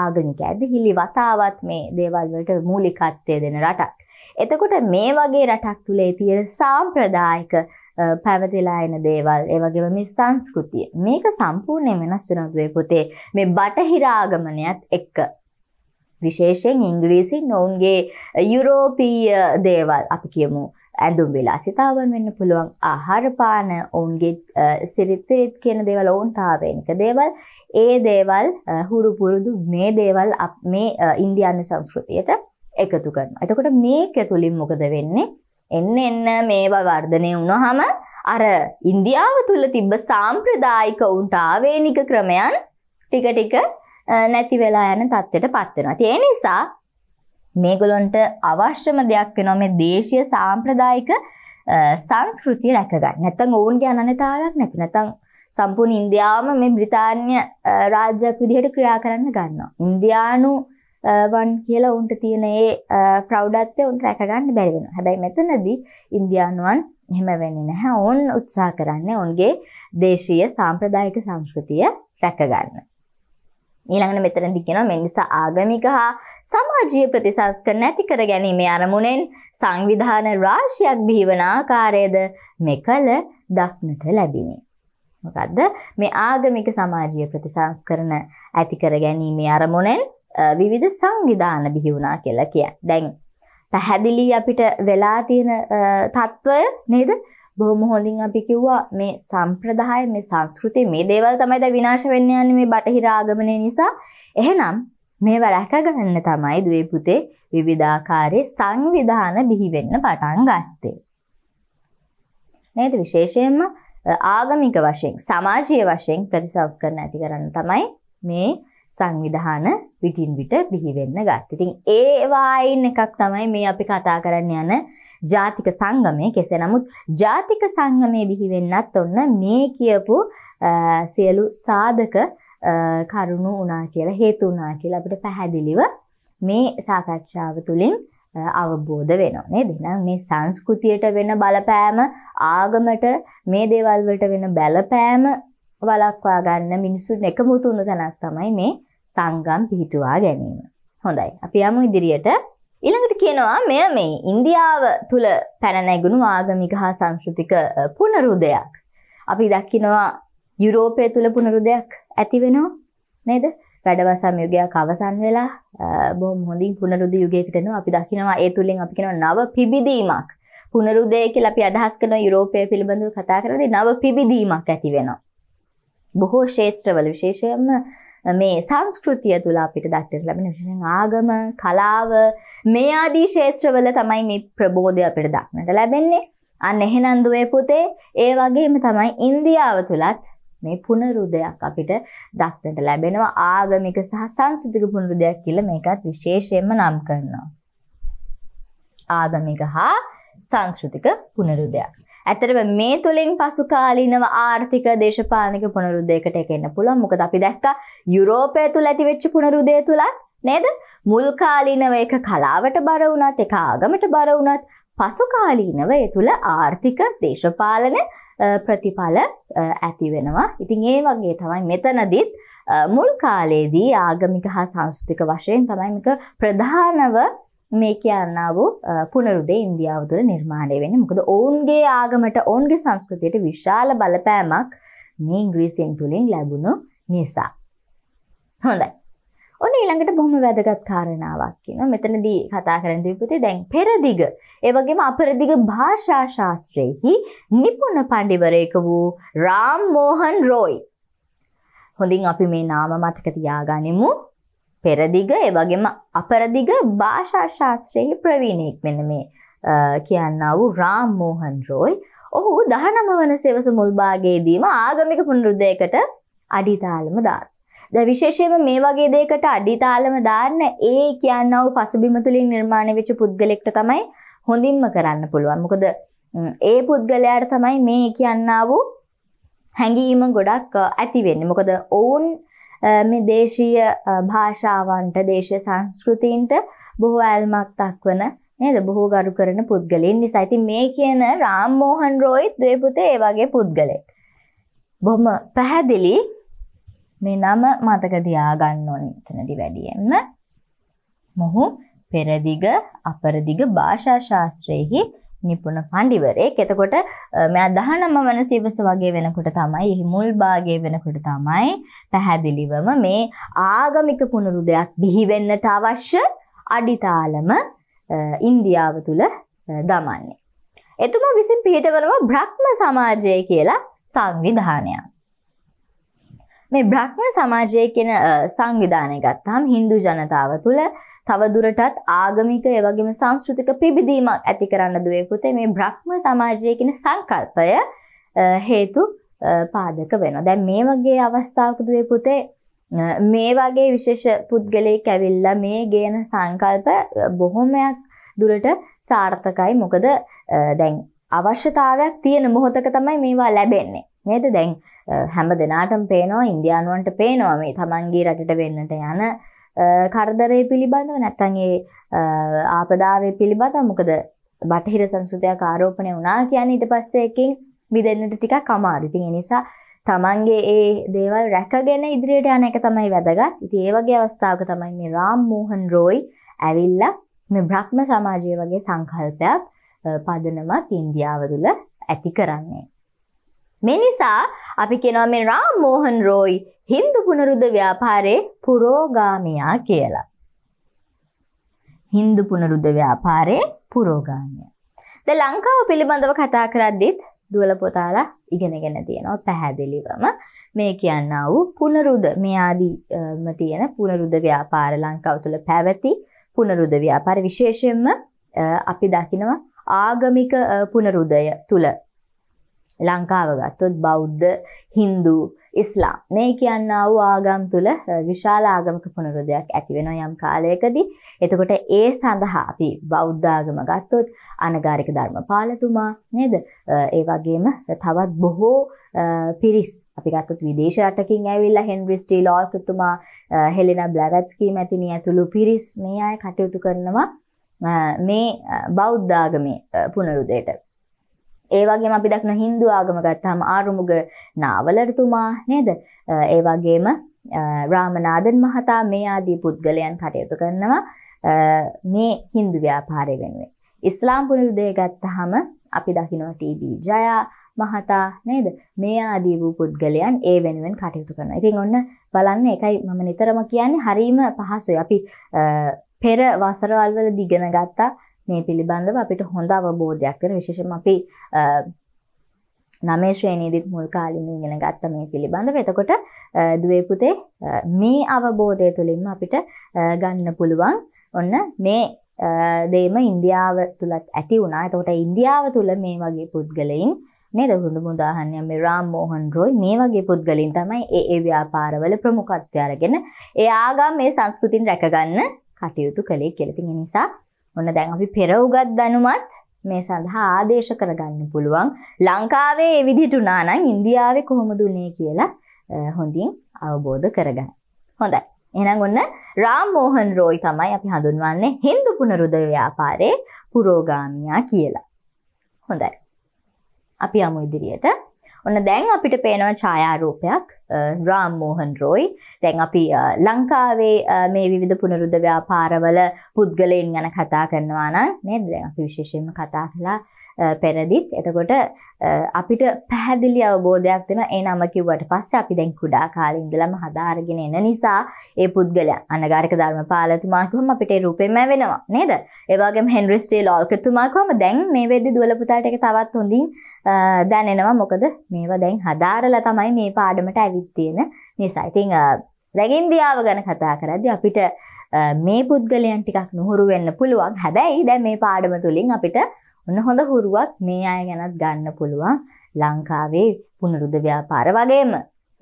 ආගමික ඇදහිලි වතාවත් මේ දේවල් වලට මූලිකත්වය දෙන රටක්. එතකොට මේ වගේ රටක් තුලේ තියෙන සාම්ප්‍රදායික පැවතිලා එන දේවල් ඒ වගේම මේ සංස්කෘතිය මේක සම්පූර්ණයෙන් වෙනස් වෙනවා පොතේ මේ බටහිර ආගමනයත් එක්ක විශේෂයෙන් ඉංග්‍රීසි නොවුන්ගේ යුරෝපීය දේවල් අපි කියමු ඇඳුම් විලාසිතාවන් වෙන්න පුළුවන් ආහාරපාන ඔවුන්ගේ සිරිත් විරිත් කියන දේවල් ඔවුන් තාවේනික දේවල් ඒ දේවල් හුරු පුරුදු මේ දේවල් අප මේ ඉන්දියානු සංස්කෘතියට එකතු කරනවා. එතකොට මේක තුලින් මොකද වෙන්නේ? එන්න එන්න මේවා වර්ධනය වුණහම අර ඉන්දියාව තුල තිබ්බ සාම්ප්‍රදායික උන්ට ආවේනික ක්‍රමයන් ටික ටික නැති වෙලා යන තත්ත්වයට පත් වෙනවා. ඒ නිසා මේගොල්ලන්ට අවශ්‍යම දෙයක් වෙනවා මේ දේශීය සාම්ප්‍රදායික සංස්කෘතිය රැකගන්න. නැත්නම් ඔවුන්ගේ අනන්‍යතාවයක් නැති. නැත්නම් සම්පූර්ණ ඉන්දියාවම මේ බ්‍රිතාන්‍ය රාජ්‍යයක් විදිහට ක්‍රියා කරන්න ගන්නවා. ඉන්දියානු වන් කියලා උන්ට තියෙන ඒ ප්‍රෞඩත්වය උන්ට රැකගන්න බැරි වෙනවා. හැබැයි මෙතනදී ඉන්දියානුවන් එහෙම වෙන්නේ නැහැ. ඔවුන් උත්සාහ කරන්නේ ඔවුන්ගේ දේශීය සාම්ප්‍රදායික සංස්කෘතිය රැකගන්න. ඊළඟට මෙතනදි කියනවා මේ නිසා ආගමික හා සමාජීය ප්‍රතිසංස්කරණ ඇති කර ගැනීමේ අරමුණෙන් සංවිධාන රාශියක් බිහිවන ආකාරයද මෙකල දක්නට ලැබිනි. මොකද්ද මේ ආගමික සමාජීය ප්‍රතිසංස්කරණ ඇති කර ගැනීමේ අරමුණෙන් විවිධ සංවිධාන බිහි වුණා කියලා කියන්නේ. දැන් පැහැදිලි අපිට වෙලා තියෙන తত্ত্বය නේද? බොහොම හොඳින් අපි කිව්වා මේ සම්ප්‍රදාය මේ සංස්කෘතිය මේ දේවල් තමයි දැන් විනාශ වෙන්න යන්නේ මේ බටහිර ආගමනය නිසා. එහෙනම් මේ වරක ගන්න තමයි දුවේ පුතේ විවිධාකාරයේ සංවිධාන බිහි වෙන්න පටන් ගත්තේ. නේද විශේෂයෙන්ම ආගමික වශයෙන් සමාජීය වශයෙන් ප්‍රතිසංස්කරණ ඇති කරන්න තමයි මේ සංවිධාන විටින් විට බිහි වෙන්න ගත්තා. ඉතින් ඒ වයින් එකක් තමයි මේ අපි කතා කරන්න යන ජාතික සංගමය. කෙසේ නමුත් ජාතික සංගමයේ බිහි වෙන්නත් ඔන්න මේ කියපු සියලු සාධක කරුණු වුණා කියලා හේතු වුණා කියලා අපිට පැහැදිලිව මේ සාකච්ඡාව තුළින් අවබෝධ වෙනවා නේද? එහෙනම් මේ සංස්කෘතියට වෙන බලපෑම, ආගමට මේ දේවල් වලට වෙන බලපෑම වළක්වා ගන්න මිනිසුන් එකමුතු වුණු තැනක් තමයි මේ සංගම් පිහිටුවා ගැනීම. හොඳයි. අපි යමු ඉදිරියට. ඊළඟට කියනවා මෙය මේ ඉන්දියාව තුල පැන නැගුණු ආගමික හා සංස්කෘතික පුනරුදයක්. අපි දකිනවා යුරෝපය තුල පුනරුදයක් ඇති වෙනවා නේද? වැඩවසම් යුගයක් අවසන් වෙලා බොහොම හොඳින් පුනරුද යුගයකට එනවා. අපි දකිනවා ඒ තුලින් අපි කියනවා නව පිබිදීමක්. පුනරුදය කියලා අපි අදහස් කරන යුරෝපය පිළිබඳව කතා කරද්දී නව පිබිදීමක් ඇති වෙනවා. බොහෝ ශේෂත්‍රවල විශේෂයෙන්ම මේ සංස්කෘතිය තුළ අපිට දක්ට ලැබෙන විශෂෙන් ආගම කලාව මේ ආදී ශේෂත්‍රවල තමයි මේ ප්‍රබෝධය අපිට දක්නට ලැබෙන්නේ අන්න එහෙනන්දුවේ පුතේ ඒ වගේම තමයි ඉන්දියාව තුළත් මේ පුනරුදයක් අපිට දක්නට ලැබෙනවා ආගමික සහ සංස්කෘතික පුනරුදයක් කියලා මේකත් විශේෂයෙන්ම නම් කරනවා ආගමික හා සංස්කෘතික පුනරුදයක් ඇතරම මේ තුළින් පසුකාලීනව ආර්ථික දේශපාලනික පුනරුද්දයකට එකන්න පුළුවන් මොකද අපි දැක්ක යුරෝපය තුළ ඇතිවෙච්ච පුනරුදය තුළත් නේද මුල්කාලීනව එක කලාවට බර වුණත් එක ආගමට බර වුණත් පසුකාලීනව ඒ තුළ ආර්ථික දේශපාලන ප්‍රතිඵල ඇති වෙනවා. ඉතින් ඒ වගේ තමයි මෙතනදිත් මුල් කාලයේදී ආගමික හා සංස්කෘතික වශයෙන් තමයි මේක ප්‍රධානව මේක යන්නා වූ පුනරුදේ ඉන්දියාව තුළ නිර්මාණය වෙන්නේ. මොකද ඔවුන්ගේ ආගමට ඔවුන්ගේ සංස්කෘතියට විශාල බලපෑමක් මේ ඉංග්‍රීසියෙන් තුලින් ලැබුණු නිසා. හොඳයි. ඔන්න ඊළඟට බොහොම වැදගත් කාරණාවක් කියනවා. මෙතනදී කතා කරන්න දීපුතේ දැන් පෙරදිග, ඒ වගේම අපරදිග භාෂා ශාස්ත්‍රයේහි නිපුණ පඬිවරයෙක් වූ රාම් මෝහන් රෝයි. හොඳින් අපි මේ නාම මතක තියාගනිමු. පෙරදිග ඒ වගේම අපරදිග භාෂා ශාස්ත්‍රයේ ප්‍රවීණයෙක් මෙන්න මේ කියන්න වූ රාම් මෝහන් රෝයි. ඔහු 19 වන සෙවස මුල්භාගයේදීම ආගමික පුනරුද්දයකට අඩිතාලම දාන. ද විශේෂයෙන්ම මේ වගේ දෙයකට අඩිතාලම දාන්න ඒ කියනවා පසුබිම තුලින් නිර්මාණය වෙච්ච පුද්ගලෙක්ට තමයි හොඳින්ම කරන්න පුළුවන්. මොකද ඒ පුද්ගලයාට තමයි මේ කියනවා හැඟීම ගොඩක් ඇති වෙන්නේ. මොකද ඔවුන් මේ දේශීය භාෂාවන්ට දේශීය සංස්කෘතීන්ට බොහෝ ඇල්මක් දක්වන නේද බොහෝ ගරු කරන පුද්ගලයන් නිසා. ඉතින් මේ කියන රාම් මෝහන් රෝයිත් දුවේ පුතේ ඒ වගේ පුද්ගලෙක්. බොහොම පැහැදිලි මේ නම මතක තියාගන්න ඕනේ එතනදී වැඩියෙන්ම. මොහු පෙරදිග අපරදිග භාෂා ශාස්ත්‍රයේහි නිපුණ පණ්ඩිවරයෙක්. එතකොට මෙයා 19 වන සිවස වගේ වෙනකොට තමයි එහි මුල් භාගයේ වෙනකොට තමයි පැහැදිලිවම මේ ආගමික පුනරුදයක් බිහි වෙන්නට අවශ්‍ය අඩිතාලම ඉන්දියාව තුල දමන්නේ. එතුමා විසින් පිහිටවනවා බ්‍රහ්ම සමාජය කියලා සංවිධානයක්. මේ බ්‍රහ්ම සමාජය කියන සංවිධානය ගත්තාම හින්දු ජනතාව තුළ තවදුරටත් ආගමික ඒවගේම සංස්කෘතික පිබිදීමක් ඇති කරන්න දුවේ පුතේ මේ බ්‍රහ්ම සමාජය කියන සංකල්පය හේතු පාදක වෙන. දැන් මේ වගේ අවස්ථාවක දුවේ පුතේ මේ වගේ විශේෂ පුද්ගලයෙක් ඇවිල්ලා මේ ගේන සංකල්ප බොහොමයක් දුරට සාර්ථකයි මොකද දැන් අවශ්‍යතාවයක් තියෙන මොහොතක තමයි මේවා ලැබෙන්නේ. නේද දැන් හැම දෙනාටම පේනවා ඉන්දියානුවන්ට පේනවා මේ තමන්ගේ රටට වෙන්නට යන කරදරය පිළිබඳව නැත්තන් ඒ ආපදාවේ පිළිබඳ මොකද බටහිර සංස්කෘතියක් ආරෝපණය වුණා කියන්නේ ඊට පස්සේ එකකින් බිදෙන්නට ටිකක් අමාරු. ඉතින් ඒ නිසා තමන්ගේ ඒ දේවල් රැකගෙන ඉදිරියට යන එක තමයි වැදගත්. ඉතින් ඒ වගේ අවස්ථාවක තමයි මේ රාම් මෝහන් රෝයි ඇවිල්ලා මේ බ්‍රහ්ම සමාජය වගේ සංකල්පයක් පදනමත් ඉන්දියාව තුළ ඇති කරන්නේ. මෙනිසා අපි කෙනවා මේ රාම් මෝහන් රෝයි හින්දු පුනරුද ව්‍යාපාරයේ පුරෝගාමියා කියලා. හින්දු පුනරුද ව්‍යාපාරයේ පුරෝගාමිය. ද ලංකාව පිළිබඳව කතා කරද්දිත් දුවල පොතාලා ඉගෙනගෙන තියෙනවා පැහැදිලිවම මේ කියන්න වූ පුනරුද මේ ආදීම තියෙන පුනරුද ව්‍යාපාර ලංකාව තුළ පැවති පුනරුද ව්‍යාපාර විශේෂයෙන්ම අපි දකිනවා ආගමික පුනරුදය තුළ ලංකාව ගත්තොත් බෞද්ධ හින්දු ඉස්ලාම් මේ කියන්නා වූ ආගම් තුල විශාල ආගමික පුනරුදයක් ඇති වෙන යම් කාලයකදී එතකොට ඒ සඳහා අපි බෞද්ධ ආගම ගත්තොත් අනගාരിക ධර්මපාලතුමා නේද ඒ වගේම තවත් බොහෝ පිරිස් අපි ගත්තොත් විදේශ රටකින් ඇවිල්ලා හෙන්රි ස්ටීලෝල්තුමා හෙලෙනා බ්ලැවැට්ස්කී මැතිණිය ඇතුළු පිරිස් මේ අය කටයුතු කරනවා මේ බෞද්ධ ආගමේ පුනරුදයට ඒ වගේම අපි දක්න Hindu ආගම ගත්තාම ආරුමුග නාවලරතුමා නේද? ඒ වගේම රාමනාදන් මහතා මේ ආදී පුද්ගලයන් කටයුතු කරනවා මේ Hindu ව්‍යාපාරය වෙනුවෙන්. ඉස්ලාම් පුනරුදය ගත්තාම අපි දකිනවා TB ජයා මහතා නේද මේ ආදී වූ පුද්ගලයන් ඒ වෙනුවෙන් කටයුතු කරනවා. ඉතින් ඔන්න බලන්න එකයි මම නිතරම කියන්නේ හරීම පහසුයි. අපි පෙර වසරවල් වල දිගන ගත්තා මේ පිළිබඳව අපිට හොඳ අවබෝධයක් වෙන විශේෂයෙන්ම අපි නමේ ශ්‍රේණියේදීත් මුල් කාලින් ඉගෙන ගත්ත මේ පිළිබඳව. එතකොට දුවේ පුතේ මේ අවබෝධය තුළින්ම අපිට ගන්න පුළුවන් ඔන්න මේ දේම ඉන්දියාව තුලත් ඇති වුණා. එතකොට ඉන්දියාව තුල මේ වගේ පුද්ගලයින් නේද හොඳම උදාහරණයක් මේ රාම් මෝහන් රෝයි මේ වගේ පුද්ගලයින් තමයි ඒ ඒ ව්‍යාපාරවල ප්‍රමුඛත්වය අරගෙන ඒ ආගම් මේ සංස්කෘතින් රැකගන්න කටයුතු කළේ කියලා. ඉතින් ඒ නිසා ඔන්න දැන් අපි පෙර උගත් දැනුමත් මේ සඳහා ආදේශ කරගන්න පුළුවන්. ලංකාවේ ඒ විදිහට උනා නම් ඉන්දියාවේ කොහොමද උනේ කියලා හොඳින් අවබෝධ කරගන්න. හොඳයි. එහෙනම් ඔන්න රාම් මෝහන් රෝයි තමයි අපි හඳුන්වන්නේ හින්දු පුනරුදය ව්‍යාපාරයේ පුරෝගාමියා කියලා. හොඳයි. අපි යමු ඉදිරියට. ඔන්න දැන් අපිට පේනවා ඡායාරූපයක් රාම් මෝහන් රෝයි දැන් අපි ලංකාවේ මේ විවිධ පුනරුද්ධ ව්‍යාපාරවල පුද්ගලයන් ගැන කතා කරනවා නම් නේද දැන් අපි විශේෂයෙන්ම කතා කළා පෙරදිත් එතකොට අපිට පැහැදිලි අවබෝධයක් දෙන ඒ නම කිව්වට පස්සේ අපි දැන් කුඩා කාලේ ඉඳලම හදාගෙන එන නිසා ඒ පුද්ගලයා අනගාරික ධර්මපාලතුමා කිව්වම අපිට ඒ රූපෙම වෙනවා නේද? ඒ වගේම හෙන්රි ස්ටී ලෝල්කතුමා කිව්වම දැන් මේ වෙද්දි දුවල පුතාට ඒක තවත් හොඳින් දැනෙනවා මොකද මේවා දැන් හදාරලා තමයි මේ පාඩමට ඇවිත් තියෙන නිසා. ඉතින් දැගින්දියාව ගැන කතා කරද්දි අපිට මේ පුද්ගලයන් ටිකක් නුහුරු වෙන්න පුළුවන්. හැබැයි දැන් මේ පාඩම තුලින් අපිට ඔන්න හොඳ හුරුවක් මේ අය ගැනත් ගන්න පුළුවන් ලංකාවේ පුනරුද ව්‍යාපාර වගේම.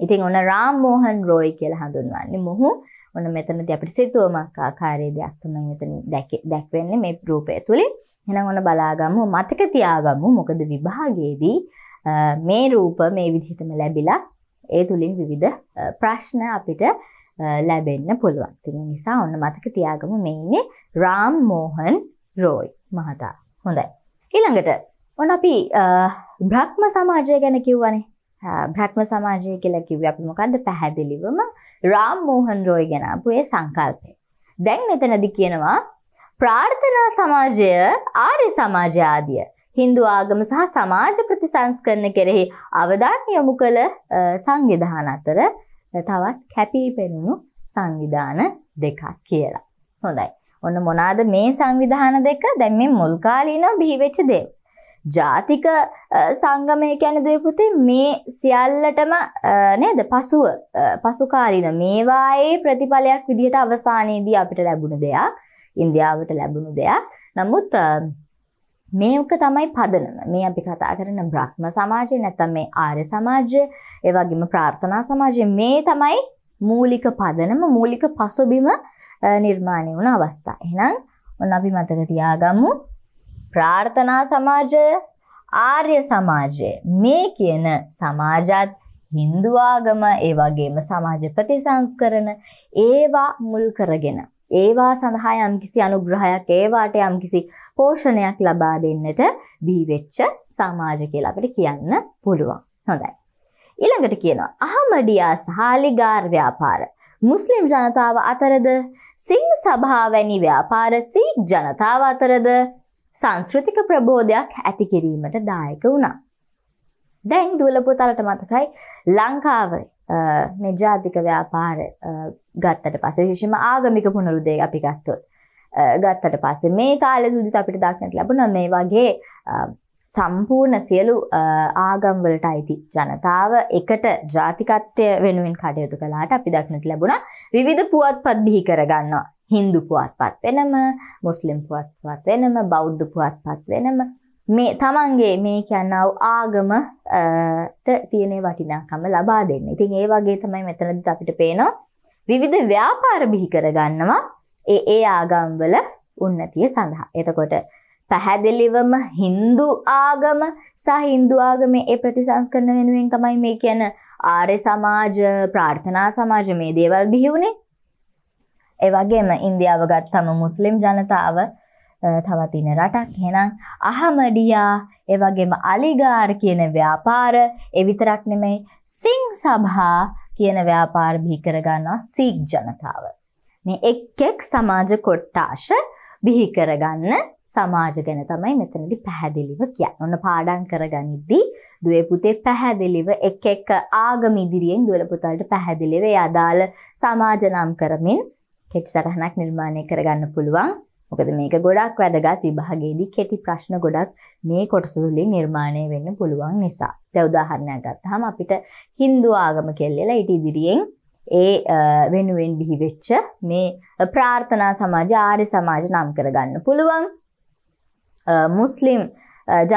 ඉතින් ඔන්න රාම් මෝහන් රෝයි කියලා හඳුන්වන්නේ මොහු ඔන්න මෙතනදී අපිට සිතුවමක් ආකාරයේ දෙයක් තමයි මෙතන දැක්වෙන්නේ මේ රූපය තුලින්. එහෙනම් ඔන්න බලාගමු මතක තියාගමු මොකද විභාගයේදී මේ රූප මේ විදිහටම ලැබිලා ඒ තුලින් විවිධ ප්‍රශ්න අපිට ලැබෙන්න පුළුවන්. ඒ නිසා ඔන්න මතක තියාගමු මේ ඉන්නේ රාම් මෝහන් රෝයි මහතා. හොඳයි. ඊළඟට ඔන්න අපි බ්‍රහ්ම සමාජය ගැන කිව්වනේ. බ්‍රහ්ම සමාජය කියලා කිව්වේ අපි මොකද්ද පැහැදිලිවම රාම් මෝහන් රෝයි ගැන ආපු ඒ සංකල්පය. දැන් මෙතනදි කියනවා ප්‍රාර්ථනා සමාජය ආර්ය සමාජය ආදිය Hindu ආගම සහ සමාජ ප්‍රතිසංස්කරණ කෙරෙහි අවධානය යොමු කළ සංවිධාන අතර තවත් කැපී පෙනුණු සංවිධාන දෙකක් කියලා. හොඳයි. ඔන්න මොනාද මේ සංවිධාන දෙක දැන් මේ මුල් කාලීනව බිහි වෙච්ච දේවල්. ජාතික සංගමය කියන දේපුතේ මේ සියල්ලටම නේද පසුව පසුකාලින මේවායේ ප්‍රතිඵලයක් විදිහට අවසානයේදී අපිට ලැබුණ දෙයක් ඉන්දියාවට ලැබුණු දෙයක් නමුත් මේක තමයි පදනම මේ අපි කතා කරන බ්‍රහ්ම සමාජය නැත්නම් මේ ආර්ය සමාජය ඒ වගේම ප්‍රාර්ථනා සමාජය මේ තමයි මූලික පදනම මූලික පසුබිම නිර්මාණය වුණ අවස්ථා. එහෙනම් ඔන්න අපි මතක තියාගමු ප්‍රාර්ථනා සමාජය ආර්ය සමාජය මේ කියන සමාජත් හින්දු ආගම ඒ වගේම සමාජ ප්‍රතිසංස්කරණ ඒවා මුල් කරගෙන ඒවා සඳහා යම්කිසි අනුග්‍රහයක් ඒවාට යම්කිසි පෝෂණයක් ලබා දෙන්නට බිහිවෙච්ච සමාජ කියලා අපිට කියන්න පුළුවන්. හොඳයි. ඊළඟට කියනවා අහමඩියා සහ ලිගාර් ව්‍යාපාර මුස්ලිම් ජනතාව අතරද සිංහ සභා වැනි ව්‍යාපාරසී ජනතාව අතරද සංස්කෘතික ප්‍රබෝධයක් ඇති කිරීමට දායක වුණා. දැන් දුවලපුතලට මතකයි ලංකාව මේ ජාතික ව්‍යාපාර ගත්තට පස්සේ විශේෂම ආගමික පුනරුදේ අපි ගත්තොත් ගත්තට පස්සේ මේ කාලෙ දුදිත අපිට දක්නට ලැබුණා මේ වගේ සම්පූර්ණ සියලු ආගම්වලට අයිති ජනතාව එකට ජාතිකත්වය වෙනුවෙන් කටයුතු කළාට අපි දක්නට ලැබුණ විධ පුවත්පත් බිහි කරගන්න හින්දු පුවත්පත් වෙනම මුස්ලිම් පුවත්පත් වෙනම බෞද්ධ පුවත්පත් වෙනම මේ තමන්ගේ මේ කියන්නව ආගම තියෙන වටිනාකම ලබා දෙන්න ඉතින් ඒ වගේ තමයි මෙතනද අපිට පේනවා විවිධ ව්‍යාපාර බිහි කරගන්නවා ඒ ඒ ආගම්වල උන්නතිය සඳහා එතකොට පැහැදිලිවම Hindu ආගම සහ Hindu ආගමේ ඒ ප්‍රතිසංස්කරණ වෙනුවෙන් තමයි මේ කියන ආර්ය සමාජ ප්‍රාර්ථනා සමාජ මේ දේවල් බිහි වුණේ. ඒ වගේම ඉන්දියාව ගත්තම මුස්ලිම් ජනතාව තවත් ඉන්න රටක්. එහෙනම් අහමඩියා ඒ වගේම අලිගාර් කියන ව්‍යාපාර ඒ විතරක් නෙමෙයි සිං සභා කියන ව්‍යාපාර බිහි කරගන්නවා සීක් ජනතාව. මේ එක් එක් සමාජ කොට්ටාශ බිහි කරගන්න සමාජ ගැන තමයි මෙතනදි පැහැදිලිව කියන්නේ. ඔන්න පාඩම් කරගනිද්දී දුවේ පුතේ පැහැදිලිව එක එක ආගම ඉදිරියෙන් දුවල පුතාලට පැහැදිලිව ඒ අදාළ සමාජ නම් කරමින් කෙටි සටහනක් නිර්මාණය කරගන්න පුළුවන්. මොකද මේක ගොඩක් වැදගත් විභාගයේදී කෙටි ප්‍රශ්න ගොඩක් මේ කොටස තුලින් නිර්මාණය වෙන්න පුළුවන් නිසා. දැන් උදාහරණයක් ගත්තාම අපිට Hindu ආගම කියලා ඊට ඉදිරියෙන් ඒ වෙනුවෙන් බිහි වෙච්ච මේ ප්‍රාර්ථනා සමාජ ආර්ය සමාජ නම් කරගන්න පුළුවන්. මුස්ලිම්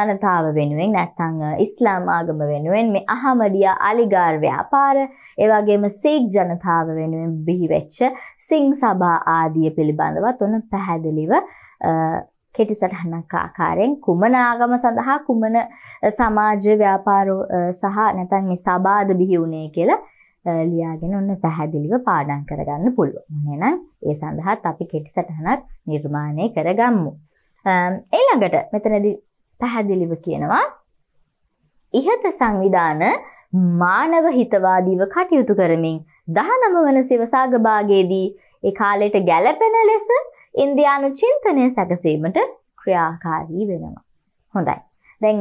ජනතාව වෙනුවෙන් නැත්තං ඉස්ලාම් ආගම වෙනුවෙන් මේ අහමඩිය අලිගාර් ව්‍යාපාර ඒවගේම සීක් ජනතාව වෙනුවෙන් බිහිවෙච්ච සිං සභා ආදිය පිළිබඳවත් ඔන්න පැහැදිලිව කෙටි සටහනක් ආකාරයෙන් කුමන ආගම සඳහා කුමන සමාජ ව්‍යාපාර සහ නැතන් මේ සබාද බිහි වුණේ කියලා ලියාගෙන ඔන්න පැහැදිලිව පාඩම් කරගන්න පුළුවන්. එහෙනම් ඒ සඳහාත් අපි කෙටි සටහනක් නිර්මාණය කරගමු. එළඟට මෙතනදි පැහැදිලිව කියනවා ඉහත සංවිධාන මානව හිතවාදීව කටයුතු කරමින් දහනම වන සිවසාගභාගයේදී ඒ කාලයට ගැලපෙන ලෙස ඉන්දයානු චින්තනය සැකසීමට ක්‍රියාකාරී වෙනවා. හොඳයි. දැන්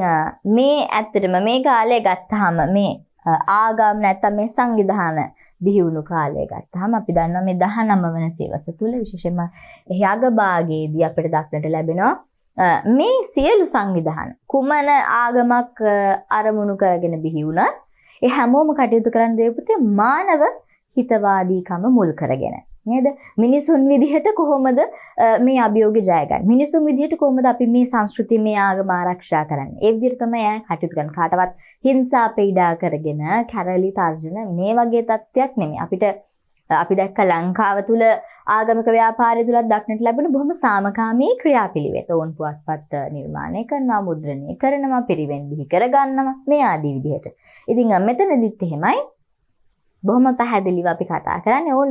මේ ඇත්තටම මේ කාලය ගත්තහම මේ ආගම් නැත්තම් මේ සංවිධාන බිහිවුණු කාලය ගත්තාම අපි දන්නවා මේ 19 වන සේවස තුල විශේෂයෙන්ම එහි අග භාගයේදී අපිට දක්නට ලැබෙනවා මේ සියලු සංවිධාන කුමන ආගමක් අරමුණු කරගෙන බිහි වුණත් ඒ හැමෝම කටයුතු කරන්න දේ පුතේ මානව හිතවාදීකම මුල් කරගෙන නේද මිනිසුන් විදිහට කොහොමද මේ අභියෝග ජයගන්න මිනිසුන් විදිහට කොහොමද අපි මේ සංස්කෘතිය මේ ආගම ආරක්ෂා කරන්නේ ඒ විදිහට තමයි අය කටයුතු කරන්නේ කාටවත් හිංසා පීඩා කරගෙන කැරලි තර්ජන මේ වගේ තත්ත්වයක් නෙමෙයි අපිට අපි දැක්ක ලංකාව තුළ ආගමික ව්‍යාපාරය තුළත් දක්නට ලැබෙන බොහොම සාමකාමී ක්‍රියාපිළිවෙත ඔවුන් පුවත්පත් නිර්මාණය කරනවා මුද්‍රණය කරනවා පිරිවෙන් බිහි කරගන්නවා මේ ආදී විදිහට. ඉතින් මෙතනදිත් එහෙමයි බොහොම පැහැදිලිව අපි කතා කරන්නේ ඔවුන්